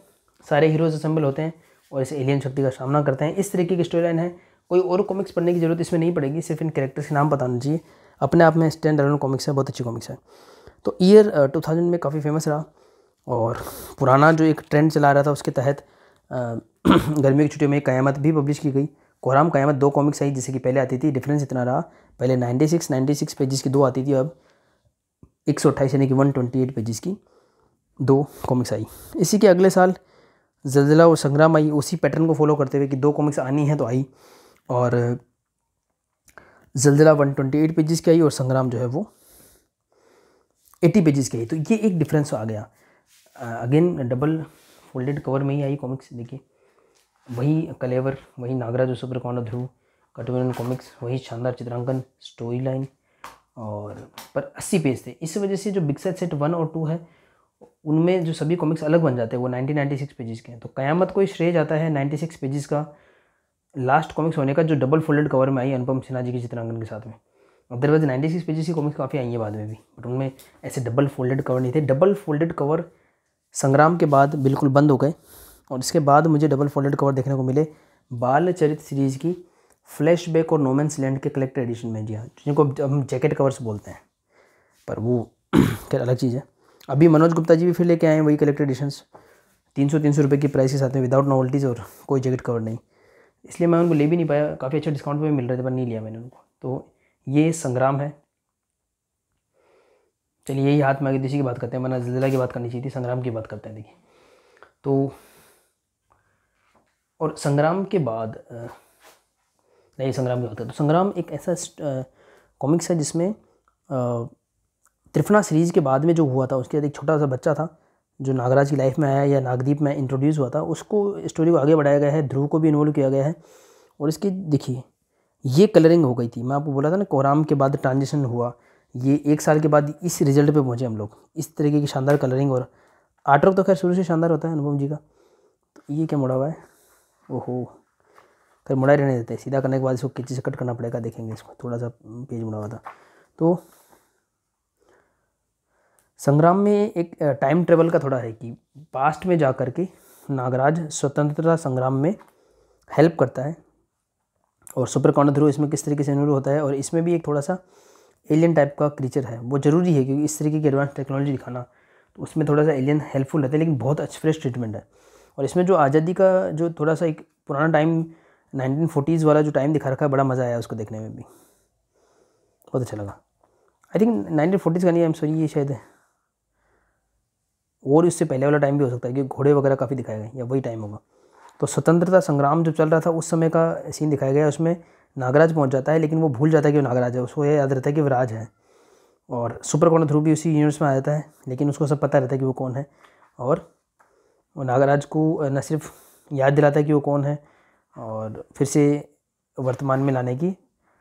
सारे हीरोज़ असम्बल होते हैं और इस एलियन शक्ति का सामना करते हैं इस तरीके की स्टोरी लाइन है कोई और कॉमिक्स पढ़ने की जरूरत इसमें नहीं पड़ेगी सिर्फ इन कैरेक्टर्स के नाम बताना चाहिए अपने आप में स्टैंड अलोन कॉमिक्स है बहुत अच्छी कॉमिक्स है तो ईयर टू थाउजेंड में काफ़ी फेमस रहा और पुराना जो एक ट्रेंड चला रहा था उसके तहत uh, गर्मी की छुट्टियों में क़यामत भी पब्लिश की गई कोहराम क़यामत दो कॉमिक्स आई जैसे कि पहले आती थी डिफरेंस इतना रहा पहले 96 96 पेजेस की दो आती थी अब एक यानी कि 128 पेजेस की दो कॉमिक्स आई इसी के अगले साल जलजिला और संग्राम आई उसी पैटर्न को फॉलो करते हुए कि दो कॉमिक्स आनी है तो आई और Zalzala one twenty eight pages की आई और संग्राम जो है वो एटी पेजेस की आई तो ये एक डिफरेंस आ गया अगेन डबल फोल्डेड कवर में ही आई कॉमिक्स देखिए वही कलेवर वही नागरा जो सुपर कॉन्डो ध्रुव कटोरियन कॉमिक्स वही शानदार चित्रांकन स्टोरी लाइन और पर अस्सी पेज थे इस वजह से जो बिग सेट सेट वन और टू है उनमें जो सभी कॉमिक्स अलग बन जाते हैं वो 1996 पेजेस के हैं तो क़यामत को श्रेय जाता है 96 पेजेस का लास्ट कॉमिक्स होने का जो डबल फोल्डेड कवर में आई अनुपम सिन्हा जी के चित्रांगन के साथ में अदरवाइज 96 पेजेस की कॉमिक्स काफ़ी आई है बाद में भी बट उनमें ऐसे डबल फोल्डेड कवर नहीं थे डबल फोल्डेड कवर संग्राम के बाद बिल्कुल बंद हो गए और इसके बाद मुझे डबल फोल्डेड कवर देखने को मिले बाल चरित सीरीज़ की बैक और नोमेंस लैंड के कलेक्टर एडिशन में जी हाँ जिनको हम जैकेट कवर्स बोलते हैं पर वो क्या अलग चीज़ है अभी मनोज गुप्ता जी भी फिर लेके आए हैं वही कलेक्टेड एडिशंस तीन सौ तीन सौ रुपये की प्राइस के साथ में विदाउट नॉवल्टीज़ और कोई जैकेट कवर नहीं इसलिए मैं उनको ले भी नहीं पाया काफ़ी अच्छा डिस्काउंट पे मिल रहा था पर नहीं लिया मैंने उनको तो ये संग्राम है चलिए यही हाथ में दिशी की बात करते हैं मैंने जिला की बात करनी चाहिए थी संग्राम की बात करते हैं देखिए तो और संग्राम के बाद नहीं संग्राम की बात करते तो संग्राम एक ऐसा कॉमिक्स है जिसमें त्रिफना सीरीज़ के बाद में जो हुआ था उसके बाद एक छोटा सा बच्चा था जो नागराज की लाइफ में आया या नागदीप में इंट्रोड्यूस हुआ था उसको स्टोरी को आगे बढ़ाया गया है ध्रुव को भी इन्वॉल्व किया गया है और इसकी देखिए ये कलरिंग हो गई थी मैं आपको बोला था ना कोराम के बाद ट्रांजेक्शन हुआ ये एक साल के बाद इस रिजल्ट पे पहुँचे हम लोग इस तरीके की शानदार कलरिंग और आर्टवर्क तो खैर शुरू से शानदार होता है अनुपम जी का तो ये क्या मुड़ा हुआ है ओहो खैर मुड़ा ही रहने देते हैं सीधा करने के बाद इसको किच्ची से कट करना पड़ेगा देखेंगे इसको थोड़ा सा पेज मुड़ा हुआ था तो संग्राम में एक टाइम ट्रेवल का थोड़ा है कि पास्ट में जा कर के नागराज स्वतंत्रता संग्राम में हेल्प करता है और सुपर कॉन्डर ध्रुव इसमें किस तरीके से इन्वॉल्व होता है और इसमें भी एक थोड़ा सा एलियन टाइप का क्रीचर है वो ज़रूरी है क्योंकि इस तरीके की एडवांस टेक्नोलॉजी दिखाना तो उसमें थोड़ा सा एलियन हेल्पफुल रहता है लेकिन बहुत अच्छे फ्रेश ट्रीटमेंट है और इसमें जो आज़ादी का जो थोड़ा सा एक पुराना टाइम नाइनटीन फोटीज़ वाला जो टाइम दिखा रखा है बड़ा मज़ा आया उसको देखने में भी बहुत अच्छा लगा आई थिंक नाइनटीन का नहीं आई एम सॉरी ये शायद है और इससे पहले वाला टाइम भी हो सकता है कि घोड़े वगैरह काफ़ी दिखाए गए या वही टाइम होगा तो स्वतंत्रता संग्राम जो चल रहा था उस समय का सीन दिखाया गया उसमें नागराज पहुंच जाता है लेकिन वो भूल जाता है कि वो नागराज है उसको यह याद रहता है कि विराज राज है और सुपरकॉर्न ध्रुव भी उसी यूनिवर्स में आ जाता है लेकिन उसको सब पता रहता है कि वो कौन है और वो नागराज को न सिर्फ याद दिलाता है कि वो कौन है और फिर से वर्तमान में लाने की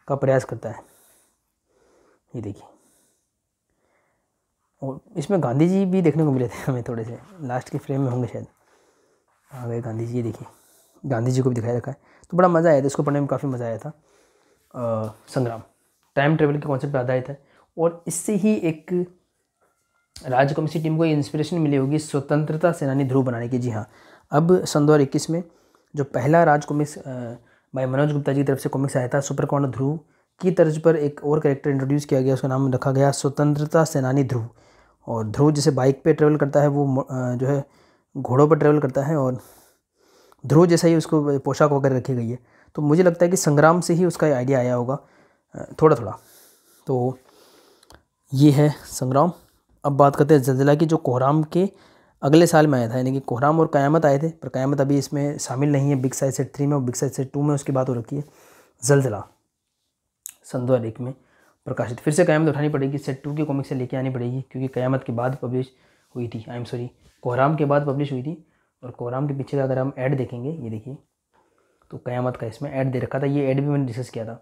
का प्रयास करता है ये देखिए और इसमें गांधी जी भी देखने को मिले थे हमें थोड़े से लास्ट के फ्रेम में होंगे शायद आ गए गांधी जी देखिए गांधी जी को भी दिखाया रखा है तो बड़ा मज़ा आया था इसको पढ़ने में काफ़ी मज़ा आया था आ, संग्राम टाइम ट्रेवल के कॉन्सेप्ट पर आधारित है और इससे ही एक राज्य कमिटी टीम को इंस्पिरेशन मिली होगी स्वतंत्रता सेनानी ध्रुव बनाने की जी हाँ अब सन दो में जो पहला राज कॉमिक्स भाई मनोज गुप्ता जी की तरफ से कॉमिक्स आया था सुपर कॉर्न ध्रुव की तर्ज पर एक और कैरेक्टर इंट्रोड्यूस किया गया उसका नाम रखा गया स्वतंत्रता सेनानी ध्रुव और ध्रुव जैसे बाइक पे ट्रेवल करता है वो जो है घोड़ों पर ट्रेवल करता है और ध्रुव जैसा ही उसको पोशाक वगैरह रखी गई है तो मुझे लगता है कि संग्राम से ही उसका आइडिया आया होगा थोड़ा थोड़ा तो ये है संग्राम अब बात करते हैं जलजिला की जो कोहराम के अगले साल में आया था यानी कि कोहराम और क़यामत आए थे पर क़यामत अभी इसमें शामिल नहीं है बिग साइज सेट थ्री में और बिग साइज सेट टू में उसकी बात हो रखी है जलजिला सन दो में प्रकाशित फिर से कयामत उठानी पड़ेगी सेट टू की कॉमिक से लेके आनी पड़ेगी क्योंकि कयामत के बाद पब्लिश हुई थी आई एम सॉरी कोहराम के बाद पब्लिश हुई थी और कोहराम के पीछे का अगर हम ऐड देखेंगे ये देखिए तो कयामत का इसमें ऐड दे रखा था ये ऐड भी मैंने डिस्कस किया था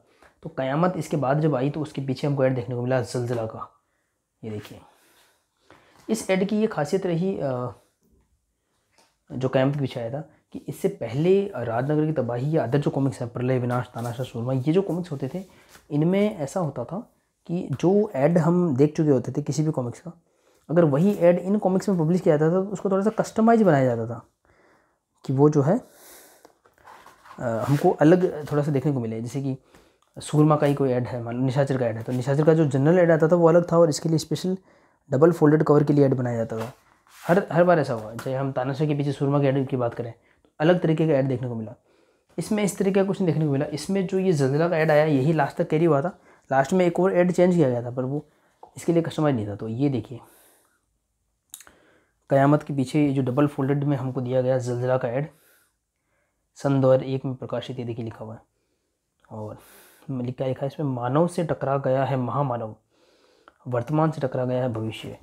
तो कयामत इसके बाद जब आई तो उसके पीछे हमको ऐड देखने को मिला जलजिला का ये देखिए इस ऐड की ये खासियत रही जो कैंप के पीछे आया था कि इससे पहले राजनगर की तबाही या अदर जो कॉमिक्स हैं प्रलय विनाश तानाशाह सूरमा ये जो कॉमिक्स होते थे इनमें ऐसा होता था कि जो ऐड हम देख चुके होते थे किसी भी कॉमिक्स का अगर वही ऐड इन कॉमिक्स में पब्लिश किया जाता था तो उसको थोड़ा सा कस्टमाइज बनाया जाता था कि वो जो है हमको अलग थोड़ा सा देखने को मिले जैसे कि सूरमा का ही कोई ऐड है मान लो निशाचर का ऐड है तो निशाचर का जो जनरल ऐड आता था वो अलग था और इसके लिए स्पेशल डबल फोल्डेड कवर के लिए ऐड बनाया जाता था हर हर बार ऐसा हुआ चाहे हम तानाशाह के पीछे सूरमा के ऐड की बात करें तो अलग तरीके का ऐड देखने को मिला इसमें इस तरीके का कुछ नहीं देखने को मिला इसमें जो ये जंजला का ऐड आया यही लास्ट तक कैरी हुआ था लास्ट में एक और एड चेंज किया गया था पर वो इसके लिए कस्टमाइज नहीं था तो ये देखिए क़यामत के पीछे जो डबल फोल्डेड में हमको दिया गया जलजिला का एड सन दो एक में प्रकाशित ये देखिए लिखा हुआ है और लिखा लिखा है इसमें मानव से टकरा गया है महामानव वर्तमान से टकरा गया है भविष्य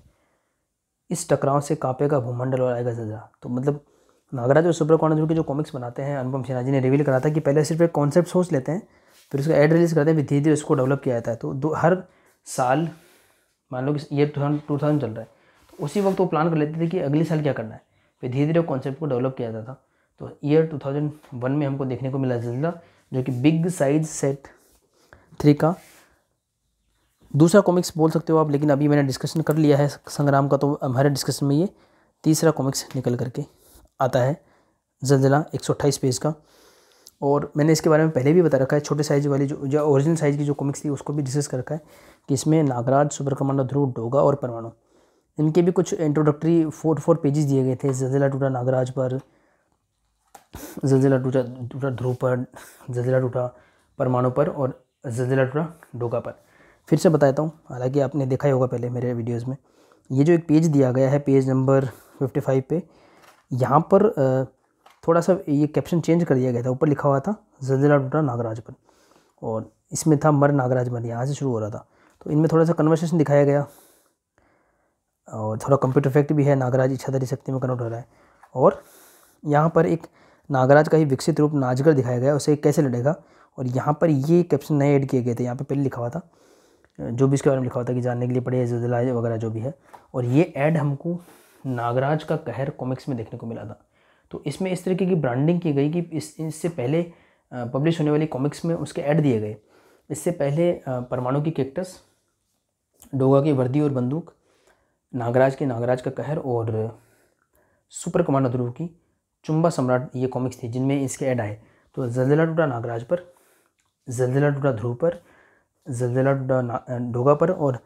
इस टकराव से कांपेगा भूमंडल और आएगा जलजिला तो मतलब नागराज और सुब्रकॉन्डम के जो कॉमिक्स बनाते हैं अनुपम सिन्हा जी ने रिवील करा था कि पहले सिर्फ एक कॉन्सेप्ट सोच लेते हैं फिर उसका एड रिलीज़ करते हैं फिर धीरे धीरे उसको डेवलप किया जाता है तो दो हर साल मान लो कि year two thousand two thousand चल रहा है तो उसी वक्त वो प्लान कर लेते थे कि अगले साल क्या करना है फिर धीरे धीरे कॉन्सेप्ट को डेवलप किया जाता था तो ईयर टू थाउजेंड वन में हमको देखने को मिला जिला जो कि बिग साइज सेट थ्री का दूसरा कॉमिक्स बोल सकते हो आप लेकिन अभी मैंने डिस्कशन कर लिया है संग्राम का तो हमारे डिस्कशन में ये तीसरा कॉमिक्स निकल करके आता है जलजिला हाँ, एक सौ पेज का और मैंने इसके बारे में पहले भी बता रखा है छोटे साइज़ वाली जो जो ओरिजिनल साइज़ की जो कॉमिक्स थी उसको भी डिस्कस कर रखा है कि इसमें नागराज सुपर कमांडो ध्रुव डोगा और परमाणु इनके भी कुछ इंट्रोडक्टरी फोर फोर पेजेस दिए गए थे जलजिला टूटा नागराज पर जलजिला टूटा टूटा ध्रुव पर जलजिला टूटा परमाणु पर और जलजिला टूटा डोगा पर फिर से बताता हूँ हालांकि आपने देखा ही होगा पहले मेरे वीडियोज़ में ये जो एक पेज दिया गया है पेज नंबर फिफ्टी फाइव पे यहाँ पर थोड़ा सा ये कैप्शन चेंज कर दिया गया था ऊपर लिखा हुआ था जलजिला टूटा नागराजपन और इसमें था मर नागराजपन यहाँ से शुरू हो रहा था तो इनमें थोड़ा सा कन्वर्सेशन दिखाया गया और थोड़ा कंप्यूटर इफेक्ट भी है नागराज इच्छाधारी शक्ति में कन्वर्ट हो रहा है और यहाँ पर एक नागराज का ही विकसित रूप नाजगर दिखाया गया उसे कैसे लड़ेगा और यहाँ पर ये कैप्शन नए ऐड किए गए थे यहाँ पर पहले लिखा हुआ था जो भी इसके बारे में लिखा हुआ था कि जानने के लिए पड़े जजिला वगैरह जो भी है और ये ऐड हमको नागराज का कहर कॉमिक्स में देखने को मिला था तो इसमें इस तरीके की ब्रांडिंग की गई कि इस इससे पहले पब्लिश होने वाली कॉमिक्स में उसके ऐड दिए गए इससे पहले परमाणु की कैक्टस डोगा की वर्दी और बंदूक नागराज के नागराज का कहर और सुपर कमांडो ध्रुव की चुंबा सम्राट ये कॉमिक्स थी जिनमें इसके ऐड आए तो जलजला टूटा नागराज पर जलजला टूटा ध्रुव पर जलजला टूटा डोगा पर और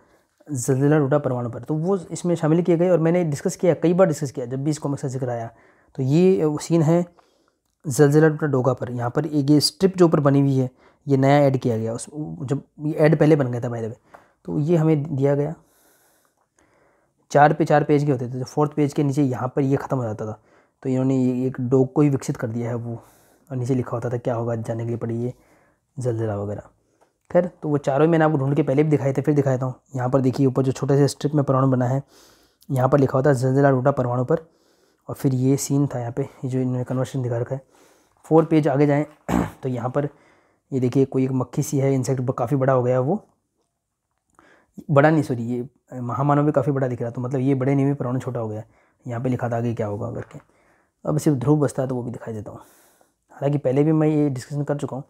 जलजला टूटा परमाणु पर तो वो इसमें शामिल किए गए और मैंने डिस्कस किया कई बार डिस्कस किया जब भी इस कॉमिक्स का जिक्र आया तो ये सीन है जलजिला डोगा पर यहाँ पर एक ये स्ट्रिप जो ऊपर बनी हुई है ये नया ऐड किया गया उस जब ये ऐड पहले बन गया था भाई द तो ये हमें दिया गया चार पे चार पेज के होते थे तो फोर्थ पेज के नीचे यहाँ पर ये ख़त्म हो जाता था तो इन्होंने ये एक डोग को ही विकसित कर दिया है वो और नीचे लिखा होता था क्या होगा जाने के लिए पड़ी ये जलजला वगैरह खैर तो वो चारों मैंने आपको ढूंढ के पहले भी दिखाए थे फिर दिखाया था यहाँ पर देखिए ऊपर जो छोटे से स्ट्रिप में परमाणु बना है यहाँ पर लिखा होता है जलजला टूटा परमाणु पर और फिर ये सीन था यहाँ पे ये जो इन्होंने कन्वर्शन दिखा रखा है फोर पेज आगे जाएँ तो यहाँ पर ये देखिए कोई एक मक्खी सी है इंसेक्ट काफ़ी बड़ा हो गया वो बड़ा नहीं सॉरी ये महामानव भी काफ़ी बड़ा दिख रहा तो मतलब ये बड़े नहीं हुए पुराना छोटा हो गया यहाँ पे लिखा था आगे क्या होगा करके अब सिर्फ ध्रुव बसता है तो वो भी दिखाई देता हूँ हालांकि पहले भी मैं ये डिस्कशन कर चुका हूँ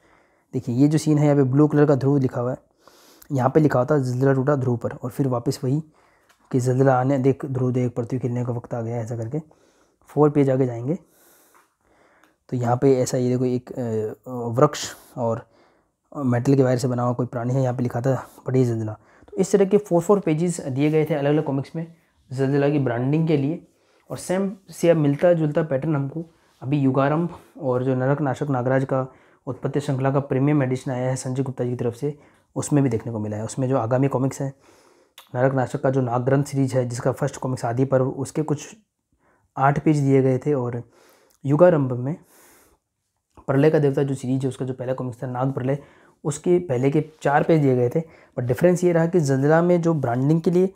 देखिए ये जो सीन है यहाँ पे ब्लू कलर का ध्रुव लिखा हुआ है यहाँ पे लिखा होता जल्दला टूटा ध्रुव पर और फिर वापस वही कि जल्दला आने देख ध्रुव देख पृथ्वी खेलने का वक्त आ गया ऐसा करके फोर पेज आगे जाएंगे तो यहाँ पे ऐसा ये देखो एक वृक्ष और मेटल के वायर से बना हुआ कोई प्राणी है यहाँ पे लिखा था बड़ी जलजिला तो इस तरह के फोर फोर पेजेस दिए गए थे अलग अलग कॉमिक्स में जलजिला की ब्रांडिंग के लिए और सेम से अब मिलता जुलता पैटर्न हमको अभी युगारंभ और जो नरक नाशक नागराज का उत्पत्ति श्रृंखला का प्रीमियम एडिशन आया है संजय गुप्ता जी की तरफ से उसमें भी देखने को मिला है उसमें जो आगामी कॉमिक्स हैं नरक नाशक का जो नागग्रंथ सीरीज है जिसका फर्स्ट कॉमिक्स आदि पर उसके कुछ आठ पेज दिए गए थे और युगारंभ में प्रलय का देवता जो सीरीज है उसका जो पहला कॉमिक्स था नाग प्रलय उसके पहले के चार पेज दिए गए थे पर डिफरेंस ये रहा कि जंजला में जो ब्रांडिंग के लिए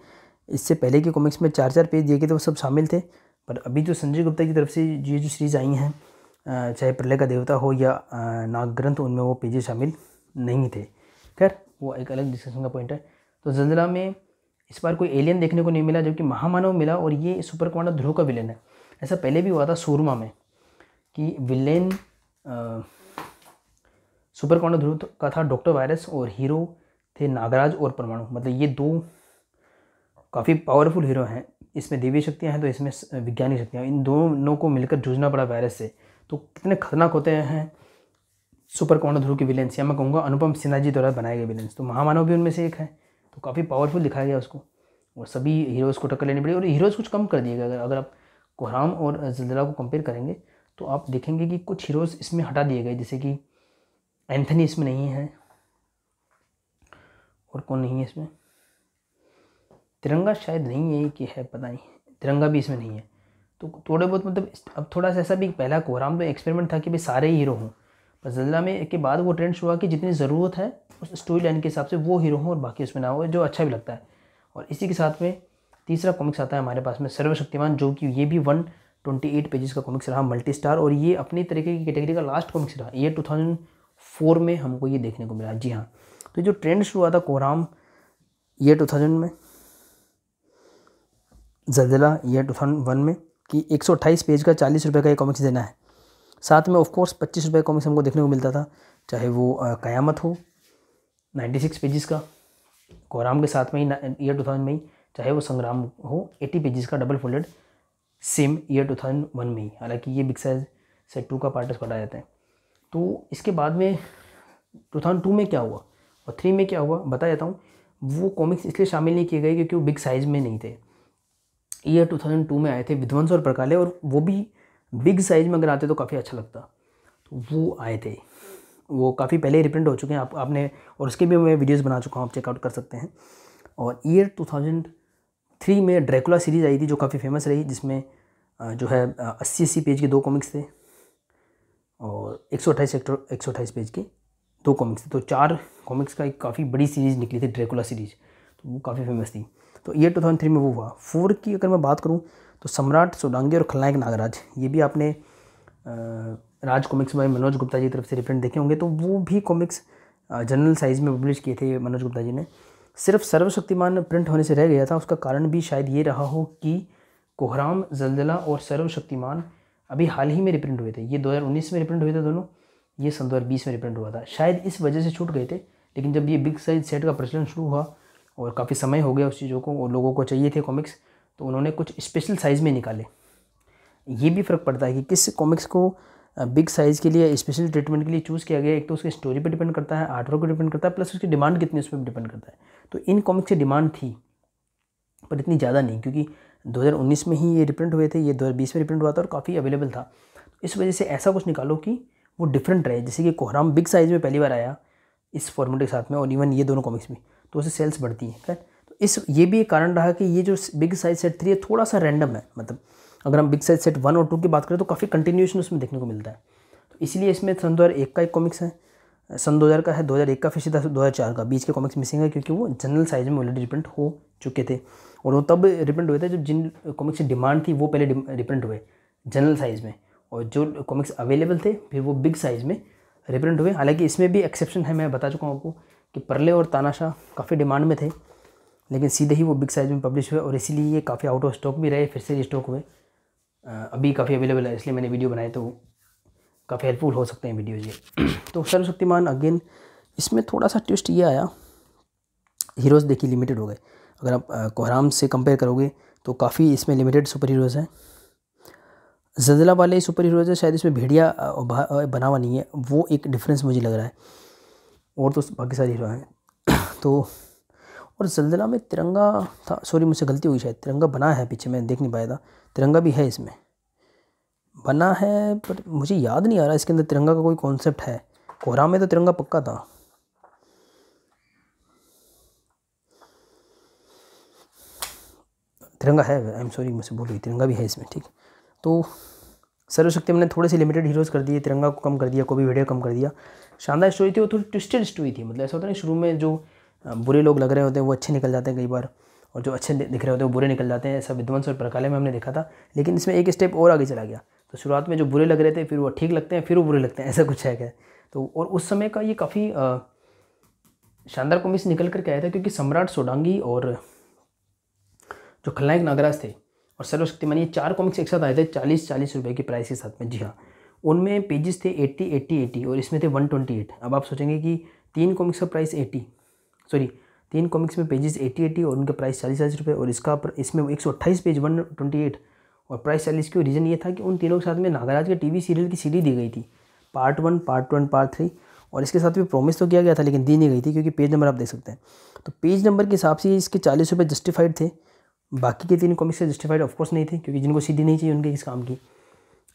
इससे पहले के कॉमिक्स में चार चार पेज दिए गए थे वो सब शामिल थे पर अभी जो संजय गुप्ता की तरफ से ये जो सीरीज़ आई हैं चाहे प्रलय का देवता हो या नाग ग्रंथ उनमें वो पेजेस शामिल नहीं थे खैर वो एक अलग डिस्कशन का पॉइंट है तो जंजला में इस बार कोई एलियन देखने को नहीं मिला जबकि महामानव मिला और ये सुपर कमांडर ध्रुव का विलेन है ऐसा पहले भी हुआ था सूरमा में कि विलेन सुपर कॉन्डो ध्रुव का था डॉक्टर वायरस और हीरो थे नागराज और परमाणु मतलब ये दो काफ़ी पावरफुल हीरो हैं इसमें देवी शक्तियाँ हैं तो इसमें विज्ञानी शक्तियाँ इन दोनों को मिलकर जूझना पड़ा वायरस से तो कितने खतरनाक होते हैं सुपर कॉन्डो ध्रुव की विलेंस या मैं कहूँगा अनुपम सिन्हा जी द्वारा बनाए गए विलेंस तो महामानव भी उनमें से एक है तो काफ़ी पावरफुल दिखाया गया उसको और सभी हीरोज़ को टक्कर लेनी पड़ी और हीरोज़ कुछ कम कर दिए गए अगर अगर आप कोहराम और जलजला को कंपेयर करेंगे तो आप देखेंगे कि कुछ हीरोज़ इसमें हटा दिए गए जैसे कि एंथनी इसमें नहीं है और कौन नहीं है इसमें तिरंगा शायद नहीं है कि है पता नहीं तिरंगा भी इसमें नहीं है तो थोड़े बहुत मतलब अब थोड़ा सा ऐसा भी पहला कोहराम में एक्सपेरिमेंट था कि भाई सारे ही हीरो हों पर जल्दा में के बाद वो ट्रेंड हुआ कि जितनी ज़रूरत है उस स्टोरी लाइन के हिसाब से वो हीरो हों और बाकी उसमें ना हो जो अच्छा भी लगता है और इसी के साथ में तीसरा कॉमिक्स आता है हमारे पास में सर्वशक्तिमान जो कि ये भी वन ट्वेंटी एट पेजेस का कॉमिक्स रहा मल्टी स्टार और ये अपने तरीके की कैटेगरी का लास्ट कॉमिक्स रहा ये टू थाउजेंड फोर में हमको ये देखने को मिला जी हाँ तो जो ट्रेंड शुरू हुआ था कोहराम ये टू थाउजेंड में जज़िला ये टू थाउजेंड वन में कि एक सौ अट्ठाईस पेज का चालीस रुपये का ये कॉमिक्स देना है साथ में ऑफकोर्स पच्चीस रुपये कॉमिक्स हमको देखने को मिलता था चाहे वो कयामत हो नाइन्टी सिक्स पेजेस का कोहराम के साथ में ही ईयर टू थाउजेंड में ही चाहे वो संग्राम हो एटी पेजेस का double folded same year two thousand one में ही हालांकि ये बिग साइज सेट टू का पार्टस पढ़ाया जाता है तो इसके बाद में टू थाउजेंड टू में क्या हुआ और थ्री में क्या हुआ बता देता हूँ वो कॉमिक्स इसलिए शामिल नहीं किए गए क्योंकि वो बिग साइज़ में नहीं थे ईयर टू थाउजेंड टू में आए थे विध्वंस और प्रकाले और वो भी बिग साइज़ में अगर आते तो काफ़ी अच्छा लगता तो वो आए थे वो काफ़ी पहले रिप्रिंट हो चुके हैं आप आपने और उसके भी मैं वीडियोज़ बना चुका हूँ आप चेकआउट कर सकते हैं और ईयर टू थाउजेंड थ्री में ड्रैकुला सीरीज़ आई थी जो काफ़ी फेमस रही जिसमें जो है अस्सी अस्सी पेज के दो कॉमिक्स थे और एक सौ अट्ठाईस सेक्टर एक सौ अट्ठाईस पेज के दो कॉमिक्स थे तो चार कॉमिक्स का एक काफ़ी बड़ी सीरीज़ निकली थी ड्रैकुला सीरीज़ तो वो काफ़ी फेमस थी तो ये टू थाउजेंड थ्री में वो हुआ फोर की अगर मैं बात करूँ तो सम्राट सोडांगी और खलनायक नागराज ये भी आपने राज कॉमिक्स में मनोज गुप्ता जी की तरफ से रिफरेंट देखे होंगे तो वो भी कॉमिक्स जनरल साइज़ में पब्लिश किए थे मनोज गुप्ता जी ने सिर्फ सर्वशक्तिमान प्रिंट होने से रह गया था उसका कारण भी शायद ये रहा हो कि कोहराम जलजला और सर्वशक्तिमान अभी हाल ही में रिप्रिंट हुए थे ये 2019 में रिप्रिंट हुए थे दोनों ये सन दो में रिप्रिंट हुआ था शायद इस वजह से छूट गए थे लेकिन जब ये बिग साइज सेट का प्रचलन शुरू हुआ और काफ़ी समय हो गया उस चीज़ों को और लोगों को चाहिए थे कॉमिक्स तो उन्होंने कुछ स्पेशल साइज़ में निकाले ये भी फ़र्क पड़ता है कि किस कॉमिक्स को बिग साइज़ के लिए स्पेशल ट्रीटमेंट के लिए चूज़ किया गया एक तो उसके स्टोरी पर डिपेंड करता है आर्टवर्क पर डिपेंड करता है प्लस उसकी डिमांड कितनी उस पर डिपेंड करता है तो इन कॉमिक्स की डिमांड थी पर इतनी ज़्यादा नहीं क्योंकि 2019 में ही ये रिप्रिंट हुए थे ये 2020 में रिप्रिंट हुआ था और काफ़ी अवेलेबल था इस वजह से ऐसा कुछ निकालो कि वो डिफरेंट रहे जैसे कि कोहराम बिग साइज़ में पहली बार आया इस फॉर्मेट के साथ में और इवन ये दोनों कॉमिक्स भी तो उससे सेल्स बढ़ती हैं खैर तो इस ये भी एक कारण रहा कि ये जो बिग साइज सेट थ्री है थोड़ा सा रैंडम है मतलब अगर हम बिग साइज सेट वन और टू की बात करें तो काफ़ी कंटिन्यूशन उसमें देखने को मिलता है तो इसलिए इसमें सन दो का एक कॉमिक्स है सन दो का है एक का फिर सीधा चार का बीच के कॉमिक्स मिसिंग है क्योंकि वो जनरल साइज में ऑलरेडी रिप्रिंट हो चुके थे और वो तब रिप्रिंट हुए थे जब जिन कॉमिक्स की डिमांड थी वो पहले रिप्रिंट हुए जनरल साइज़ में और जो कॉमिक्स अवेलेबल थे फिर वो बिग साइज़ में रिप्रिंट हुए हालांकि इसमें भी एक्सेप्शन है मैं बता चुका हूँ आपको कि परले और तानाशाह काफ़ी डिमांड में थे लेकिन सीधे ही वो बिग साइज़ में पब्लिश हुए और इसीलिए ये काफ़ी आउट ऑफ स्टॉक भी रहे फिर से स्टॉक हुए अभी काफ़ी अवेलेबल है इसलिए मैंने वीडियो बनाए तो काफ़ी हेल्पफुल हो सकते हैं वीडियोज ये तो सर्वशक्तिमान अगेन इसमें थोड़ा सा ट्विस्ट ये आया हीरोज़ देखिए लिमिटेड हो गए अगर आप कोहराम से कंपेयर करोगे तो काफ़ी इसमें लिमिटेड सुपर हीरोज़ हैं जजला वाले सुपर हीरोज़ हैं शायद इसमें भेड़िया बना हुआ नहीं है वो एक डिफरेंस मुझे लग रहा है और तो बाकी सारे हीरो हैं तो और जलजिला में तिरंगा था सॉरी मुझसे गलती हुई शायद तिरंगा बना है पीछे मैं देख नहीं पाया था तिरंगा भी है इसमें बना है पर मुझे याद नहीं आ रहा इसके अंदर तिरंगा का कोई कॉन्सेप्ट है कोहरा में तो तिरंगा पक्का था तिरंगा है आई एम सॉरी मुझसे बोल रही तिरंगा भी है इसमें ठीक तो सर्वशक्ति हमने थोड़े से लिमिटेड हीरोज़ कर दिए तिरंगा को कम कर दिया कोबी वीडियो कम कर दिया शानदार स्टोरी थी वो थोड़ी ट्विस्टेड स्टोरी थी मतलब ऐसा होता है ना शुरू में जो बुरे लोग लग रहे होते हैं वो अच्छे निकल जाते हैं कई बार और जो अच्छे दिख रहे होते हैं वो बुरे निकल जाते हैं ऐसा विध्वंस और प्रकाले में हमने देखा था लेकिन इसमें एक स्टेप और आगे चला गया तो शुरुआत में जो बुरे लग रहे थे फिर वो ठीक लगते हैं फिर वो बुरे लगते हैं ऐसा कुछ है क्या तो और उस समय का ये काफ़ी शानदार कॉमिक्स निकल कर आया था क्योंकि सम्राट सोडांगी और जो खलनायक नागराज थे और सर्वशक्तिमान ये चार कॉमिक्स एक साथ आए थे चालीस चालीस रुपये की प्राइस के साथ में जी हाँ उनमें पेजेस थे एट्टी एट्टी एट्टी और इसमें थे वन ट्वेंटी एट अब आप सोचेंगे कि तीन कॉमिक्स का प्राइस एट्टी सॉरी तीन कॉमिक्स में पेजेस एटी एटी और उनका प्राइस चालीस चालीस रुपये और इसका इसमें एक सौ अट्ठाईस पेज वन ट्वेंटी एट और प्राइस चालीस की रीज़न ये था कि उन तीनों के साथ में नागराज के टीवी सीरियल की सीडी दी गई थी part one part one part three और इसके साथ भी प्रॉमिस तो किया गया था लेकिन दी नहीं गई थी क्योंकि पेज नंबर आप देख सकते हैं तो पेज नंबर के हिसाब से इसके चालीस रुपये जस्टिफाइड थे बाकी के तीन कॉमिक्स जस्टिफाइड ऑफकोर्स नहीं थे क्योंकि जिनको सीधी नहीं चाहिए उनके इस काम की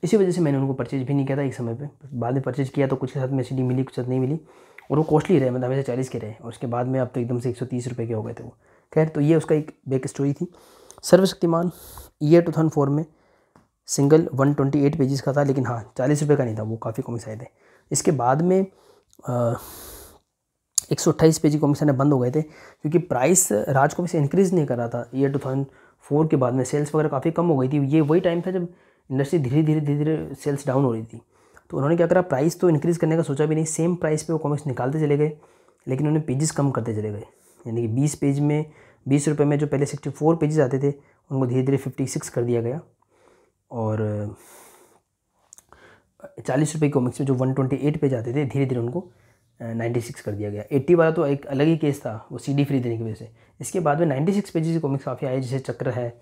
इसी वजह से मैंने उनको परचेज भी नहीं किया था एक समय पर बाद में परचेज किया तो कुछ के साथ में सीडी मिली कुछ साथ नहीं मिली और वो कॉस्टली रहे मतलब हमेशा चालीस के रहे और उसके बाद में अब तो एकदम से एक सौ तीस रुपये के हो गए थे वो खैर तो ये उसका एक बैक स्टोरी थी सर्वशक्तिमान ईयर टू थाउजेंड फोर में सिंगल वन ट्वेंटी एट का था लेकिन हाँ चालीस रुपये का नहीं था वो काफ़ी कॉमिक्स आए थे इसके बाद में एक सौ अट्ठाईस पेज कॉमिक्स आने बंद हो गए थे क्योंकि प्राइस राज कॉमिक्स इंक्रीज़ नहीं कर रहा था ईयर टू थाउजेंड फोर के बाद में सेल्स वगैरह काफ़ी कम हो गई थी ये वही टाइम था जब इंडस्ट्री धीरे धीरे धीरे धीरे सेल्स डाउन हो रही थी तो उन्होंने क्या करा प्राइस तो इंक्रीज़ करने का सोचा भी नहीं सेम प्राइस पे वो कॉमिक्स निकालते चले गए लेकिन उन्होंने पेजेस कम करते चले गए यानी कि बीस पेज में बीस रुपये में जो पहले सिक्सटी फोर पेजेस आते थे उनको धीरे धीरे फिफ्टी सिक्स कर दिया गया और चालीस रुपये कॉमिक्स में जो वन ट्वेंटी एट पेज आते थे धीरे धीरे उनको नाइन्टी सिक्स कर दिया गया एट्टी वाला तो एक अलग ही केस था वो सी फ्री देने की वजह से इसके बाद में नाइन्टी सिक्स पेजेस कॉमिक्स काफ़ी आए जैसे चक्र है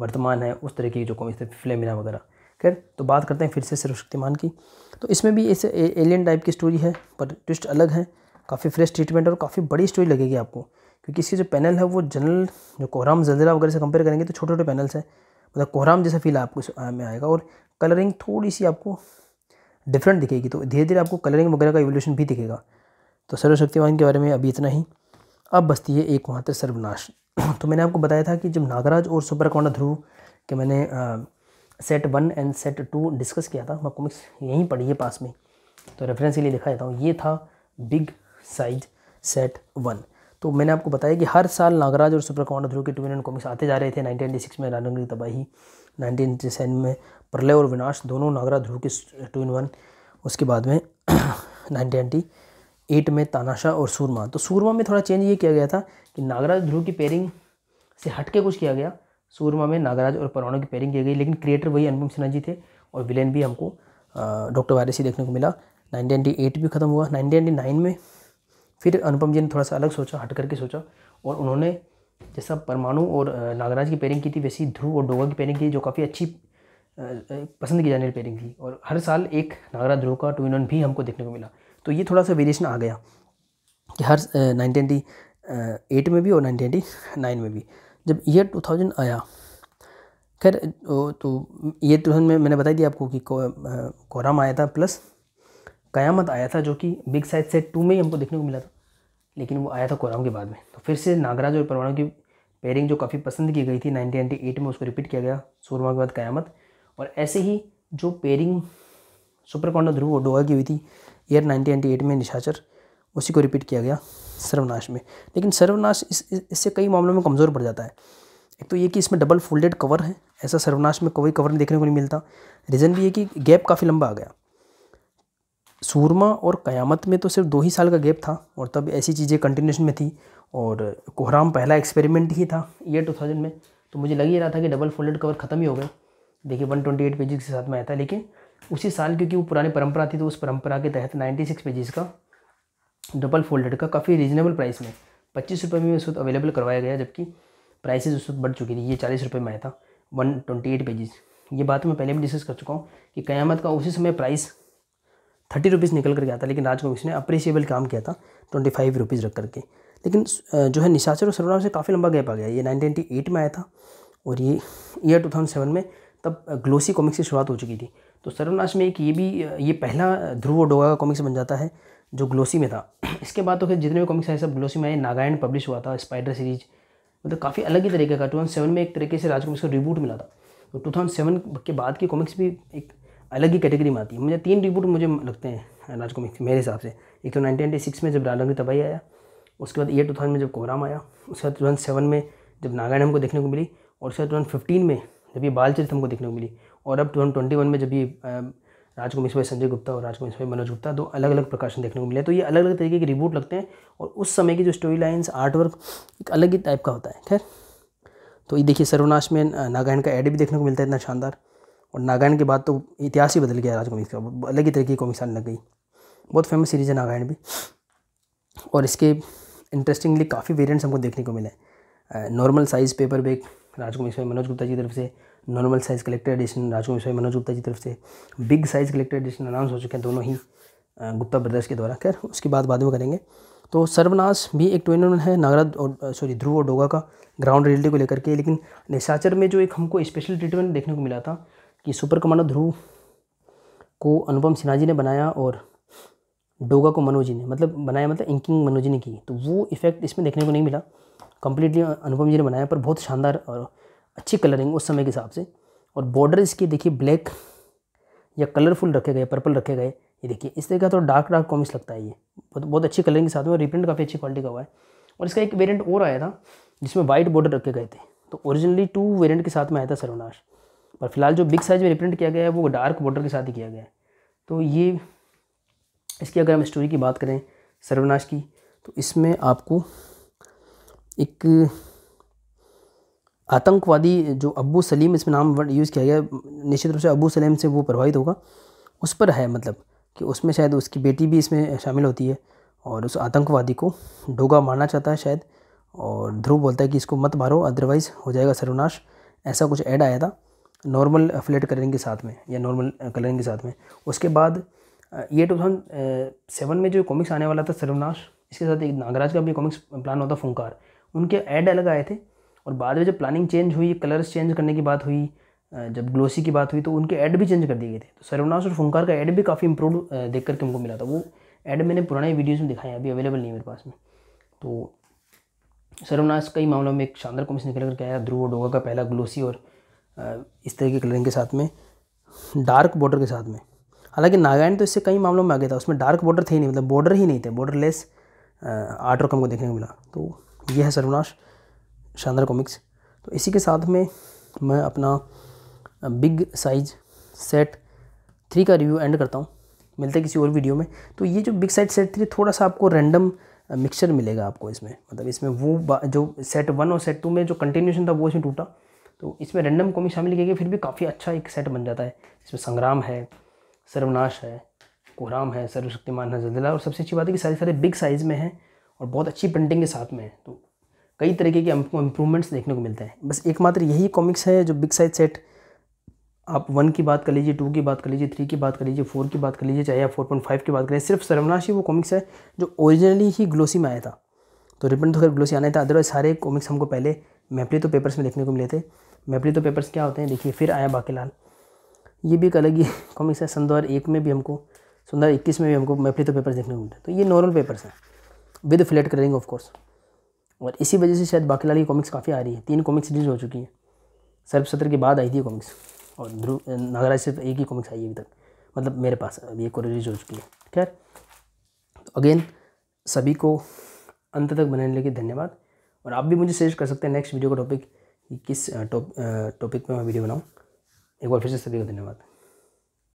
वर्तमान है उस तरह की जो कॉमिक्स थे फ्लेमिना वगैरह खैर तो बात करते हैं फिर से सर्वशक्तिमान की तो इसमें भी इस एलियन टाइप की स्टोरी है पर ट्विस्ट अलग है काफ़ी फ्रेश ट्रीटमेंट और काफ़ी बड़ी स्टोरी लगेगी आपको क्योंकि इसकी जो पैनल है वो जनरल जो कोहराम जलजिला वगैरह से कंपेयर करेंगे तो छोटे छोटे पैनल्स हैं मतलब कोहराम जैसा फील आपको में आएगा और कलरिंग थोड़ी सी आपको डिफरेंट दिखेगी तो धीरे धीरे आपको कलरिंग वगैरह का एवोल्यूशन भी दिखेगा तो सर्वशक्तिवान के बारे में अभी इतना ही अब बस्ती है एक सर्वनाश तो मैंने आपको बताया था कि जब नागराज और सुपरकोंडा ध्रुव के मैंने आ, set one and set two discuss किया था मैं कॉमिक्स यहीं पढ़ी है पास में तो रेफरेंस के लिए दिखा देता हूँ ये था बिग साइज सेट वन तो मैंने आपको बताया कि हर साल नागराज और सुपर कमांडो थ्रू के टू इन कॉमिक्स आते जा रहे थे 1986 में रानंगी तबाही नाइनटीन में प्रलय और विनाश दोनों नागराज ध्रुव के टू इन वन उसके बाद में नाइनटीन एट में तानाशाह और सूरमा तो सूरमा में थोड़ा चेंज ये किया गया था कि नागराज ध्रुव की पेयरिंग से हटके कुछ किया गया सूरमा में नागराज और परवानों की पेयरिंग की गई लेकिन क्रिएटर वही अनुपम सिन्हा जी थे और विलेन भी हमको डॉक्टर वायरस ही देखने को मिला नाइनटीन भी ख़त्म हुआ नाइनटीन में फिर अनुपम जी ने थोड़ा सा अलग सोचा हट करके सोचा और उन्होंने जैसा परमाणु और नागराज की पेयरिंग की थी वैसी ध्रुव और डोगा की पेयरिंग की जो काफ़ी अच्छी पसंद की जाने वाली पेयरिंग थी और हर साल एक नागराज ध्रुव का टू इन भी हमको देखने को मिला तो ये थोड़ा सा वेरिएशन आ गया कि हर नाइनटीन एट में भी और नाइनटीन नाइन में भी जब ईयर टू थाउजेंड आया खैर तो ये थाउजेंड में मैंने बताई दिया आपको कि कोराम आया था प्लस कयामत आया था जो कि बिग साइज सेट टू में ही हमको देखने को मिला था लेकिन वो आया था कोराम के बाद में तो फिर से नागराज और परवाणु की पेयरिंग जो काफ़ी पसंद की गई थी नाइनटीन में उसको रिपीट किया गया सूरमा के बाद कयामत और ऐसे ही जो पेयरिंग सुपर कॉन्डो ध्रुव और डोवा की हुई थी ईयर नाइनटीन में निशाचर उसी को रिपीट किया गया सर्वनाश में लेकिन सर्वनाश इस इससे कई मामलों में कमज़ोर पड़ जाता है एक तो ये कि इसमें डबल फोल्डेड कवर है ऐसा सर्वनाश में कोई कवर देखने को नहीं मिलता रीज़न भी ये कि गैप काफ़ी लंबा आ गया सूरमा और क़यामत में तो सिर्फ दो ही साल का गैप था और तब ऐसी चीज़ें कंटिन्यूशन में थी और कोहराम पहला एक्सपेरिमेंट ही था ईयर टू थाउजेंड में तो मुझे लग ही रहा था कि डबल फोल्डेड कवर ख़त्म ही हो गए देखिए वन ट्वेंटी एट पेजेस के साथ में आया था लेकिन उसी साल क्योंकि वो पुरानी परंपरा थी तो उस परंपरा के तहत नाइन्टी सिक्स पेजेस का डबल फोल्डेड का काफ़ी रीजनेबल प्राइस में पच्चीस रुपये में इस वक्त अवेलेबल करवाया गया जबकि प्राइसेज उस वक्त बढ़ चुकी थी ये चालीस रुपये में आया था वन ट्वेंटी एट पेजेस ये बात मैं पहले भी डिस्कस कर चुका हूँ कि कयामत का उसी समय प्राइस थर्टी रुपीज़ निकल कर गया था लेकिन राज कमिश्न ने अप्रिशिएबल काम किया था ट्वेंटी फाइव रुपीज़ रख करके लेकिन जो है निशाचर और सरवराम से काफ़ी लंबा गैप आ गया ये नाइनटीन एटी एट में आया था और ये ईयर टू थाउजेंड सेवन में तब ग्लोसी कॉमिक्स की शुरुआत हो चुकी थी तो सर्वनाश में एक ये भी ये पहला ध्रुव और डोगा का कॉमिक्स बन जाता है जो ग्लोसी में था इसके बाद तो फिर जितने भी कॉमिक्स आए सब ग्लोसी में आए नागायण पब्लिश हुआ था स्पाइडर सीरीज मतलब काफ़ी अलग ही तरीके का टू थाउजेंड में एक तरीके से राज कॉमिक्स को रिबूट मिला था तो टू थाउजेंड सेवन के बाद की कॉमिक्स भी एक अलग ही कैटेगरी में आती है मुझे तीन रिबूट मुझे लगते हैं राज कॉमिक्स मेरे हिसाब से एक तो नाइनटीन सिक्स में जब डालम की तबाही आया उसके बाद ईयर टू थाउजेंड में जब कोहराम आया उसके बाद टू सेवन में जब नागायण हमको देखने को मिली और उसके बाद टू फिफ्टीन में जब ये बालचरित हमको देखने को मिली और अब टू ट्वेंटी वन में जब ये राजकुमार भाई संजय गुप्ता और राजकुमार भाई मनोज गुप्ता दो अलग अलग प्रकाशन देखने को मिले तो ये अलग अलग तरीके के रिबूट लगते हैं और उस समय की जो स्टोरी लाइन्स आर्ट वर्क एक अलग ही टाइप का होता है खैर तो ये देखिए सर्वनाश में नागायण का एड भी देखने को मिलता है इतना शानदार और नागायण के बाद तो इतिहास ही बदल गया राजकुमार का अलग ही तरीके की कॉमिक्स आने लग गई बहुत फेमस सीरीज़ है नागायण भी और इसके इंटरेस्टिंगली काफ़ी वेरियंट्स हमको देखने को मिले normal size paper bag Rajkumar Manoj Gupta ji की तरफ से normal size collector edition Rajkumar Swami Manoj Gupta ji तरफ से big size collector edition announce हो चुके हैं दोनों ही गुप्ता ब्रदर्स के द्वारा खैर उसकी बात बाद में करेंगे तो सर्वनाश भी एक टूर्नामेंट है नागराज और सॉरी ध्रुव और डोगा का ग्राउंड रियलिटी को लेकर के लेकिन निशाचर में जो एक हमको स्पेशल ट्रीटमेंट देखने को मिला था कि सुपर कमांडर ध्रुव को अनुपम सिन्हा जी ने बनाया और डोगा को मनोजी ने मतलब बनाया मतलब इंकिंग मनोजी ने की तो वो इफेक्ट इसमें देखने को नहीं मिला कम्प्लीटली अनुपम जी ने बनाया पर बहुत शानदार और अच्छी कलरिंग उस समय के हिसाब से और बॉर्डर इसकी देखिए ब्लैक या कलरफुल रखे गए पर्पल रखे गए ये देखिए इस तरह का थोड़ा तो डार्क डार्क कॉमिक्स लगता है ये बहुत बहुत अच्छी कलरिंग के साथ में रिप्रिंट काफ़ी अच्छी क्वालिटी का हुआ है और इसका एक वेरियंट और आया था जिसमें वाइट बॉर्डर रखे गए थे तो ओरिजिनली टू वेरियंट के साथ में आया था सर्वनाश पर फिलहाल जो बिग साइज में रिप्रिंट किया गया है वो डार्क बॉर्डर के साथ ही किया गया है तो ये इसकी अगर हम स्टोरी की बात करें सर्वनाश की तो इसमें आपको एक आतंकवादी जो अबू सलीम इसमें नाम यूज़ किया गया निश्चित रूप से अबू सलीम से वो प्रभावित होगा उस पर है मतलब कि उसमें शायद उसकी बेटी भी इसमें शामिल होती है और उस आतंकवादी को डोगा मारना चाहता है शायद और ध्रुव बोलता है कि इसको मत मारो अदरवाइज़ हो जाएगा सर्वनाश ऐसा कुछ ऐड आया था नॉर्मल फ्लेट कलरिंग के साथ में या नॉर्मल कलरिंग के साथ में उसके बाद ये टू थाउजेंड सेवन में जो कॉमिक्स आने वाला था सर्वनाश इसके साथ एक नागराज का भी कॉमिक्स प्लान होता फुंकार उनके ऐड अलग आए थे और बाद में जब प्लानिंग चेंज हुई कलर्स चेंज करने की बात हुई जब ग्लोसी की बात हुई तो उनके ऐड भी चेंज कर दिए गए थे तो सर्वनाश और फुंकार का ऐड भी काफ़ी इंप्रूव देख करके हमको मिला था वो ऐड मैंने पुराने वीडियोज़ में दिखाया अभी अवेलेबल नहीं है मेरे पास में तो सर्वनाश कई मामलों में एक शानदार कॉम्बिनेशन निकल करके आया ध्रुव और डोगा का पहला ग्लोसी और इस तरह के कलरिंग के साथ में डार्क बॉर्डर के साथ में हालांकि नागायण तो इससे कई मामलों में आ गया था उसमें डार्क बॉर्डर थे ही नहीं मतलब बॉर्डर ही नहीं थे बॉर्डर लेस आर्ट वर्क हमको देखने को मिला तो यह है सर्वनाश शानदार कॉमिक्स तो इसी के साथ में मैं अपना बिग साइज सेट थ्री का रिव्यू एंड करता हूँ मिलते हैं किसी और वीडियो में तो ये जो बिग साइज सेट थ्री थोड़ा सा आपको रैंडम मिक्सचर मिलेगा आपको इसमें मतलब इसमें वो जो सेट वन और सेट टू में जो कंटिन्यूशन था वो इसमें टूटा तो इसमें रैंडम कॉमिक शामिल की गई फिर भी काफ़ी अच्छा एक सेट बन जाता है इसमें संग्राम है सर्वनाश है कोहराम है सर्वशक्तिमान है जल्दिला और सबसे अच्छी बात है कि सारे सारे बिग साइज़ में हैं और बहुत अच्छी प्रिंटिंग के साथ में है तो कई तरीके के इम्प्रूवमेंट्स देखने को मिलते हैं बस एकमात्र यही कॉमिक्स है जो बिग साइज सेट आप वन की बात कर लीजिए टू की बात कर लीजिए थ्री की बात कर लीजिए फोर की बात कर लीजिए चाहे आप फोर पॉइंट फाइव की बात करें सिर्फ सर्वनाशी वो कॉमिक्स है जो ओरिजिनली ही ग्लोसी में आया था तो रिबन तो खैर ग्लोसी आने था अदरवाइज सारे कॉमिक्स हमको पहले मैपली तो पेपर्स में देखने को मिले थे मैपली तो पेपर्स क्या होते हैं देखिए फिर आया बाकीलाल ये भी एक अलग ही कॉमिक्स है सन दो में भी हमको सन दो में भी हमको मैपली तो पेपर्स देखने को मिले तो ये नॉर्मल पेपर्स हैं with flat colouring of course और इसी वजह से शायद लाल की कॉमिक्स काफ़ी आ रही है तीन कॉमिक्स रिलीज हो चुकी हैं सर्व सत्र के बाद आई थी कॉमिक्स और ध्रुव नागराज सिर्फ एक ही कॉमिक्स आई है अभी तक मतलब मेरे पास अभी एक और रिलीज हो चुकी है खैर तो अगेन सभी को अंत तक बनाने लगे धन्यवाद और आप भी मुझे सजेस्ट कर सकते हैं नेक्स्ट वीडियो का टॉपिक किस टॉपिक टौप, मैं वीडियो बनाऊँ एक बार फिर से सभी को धन्यवाद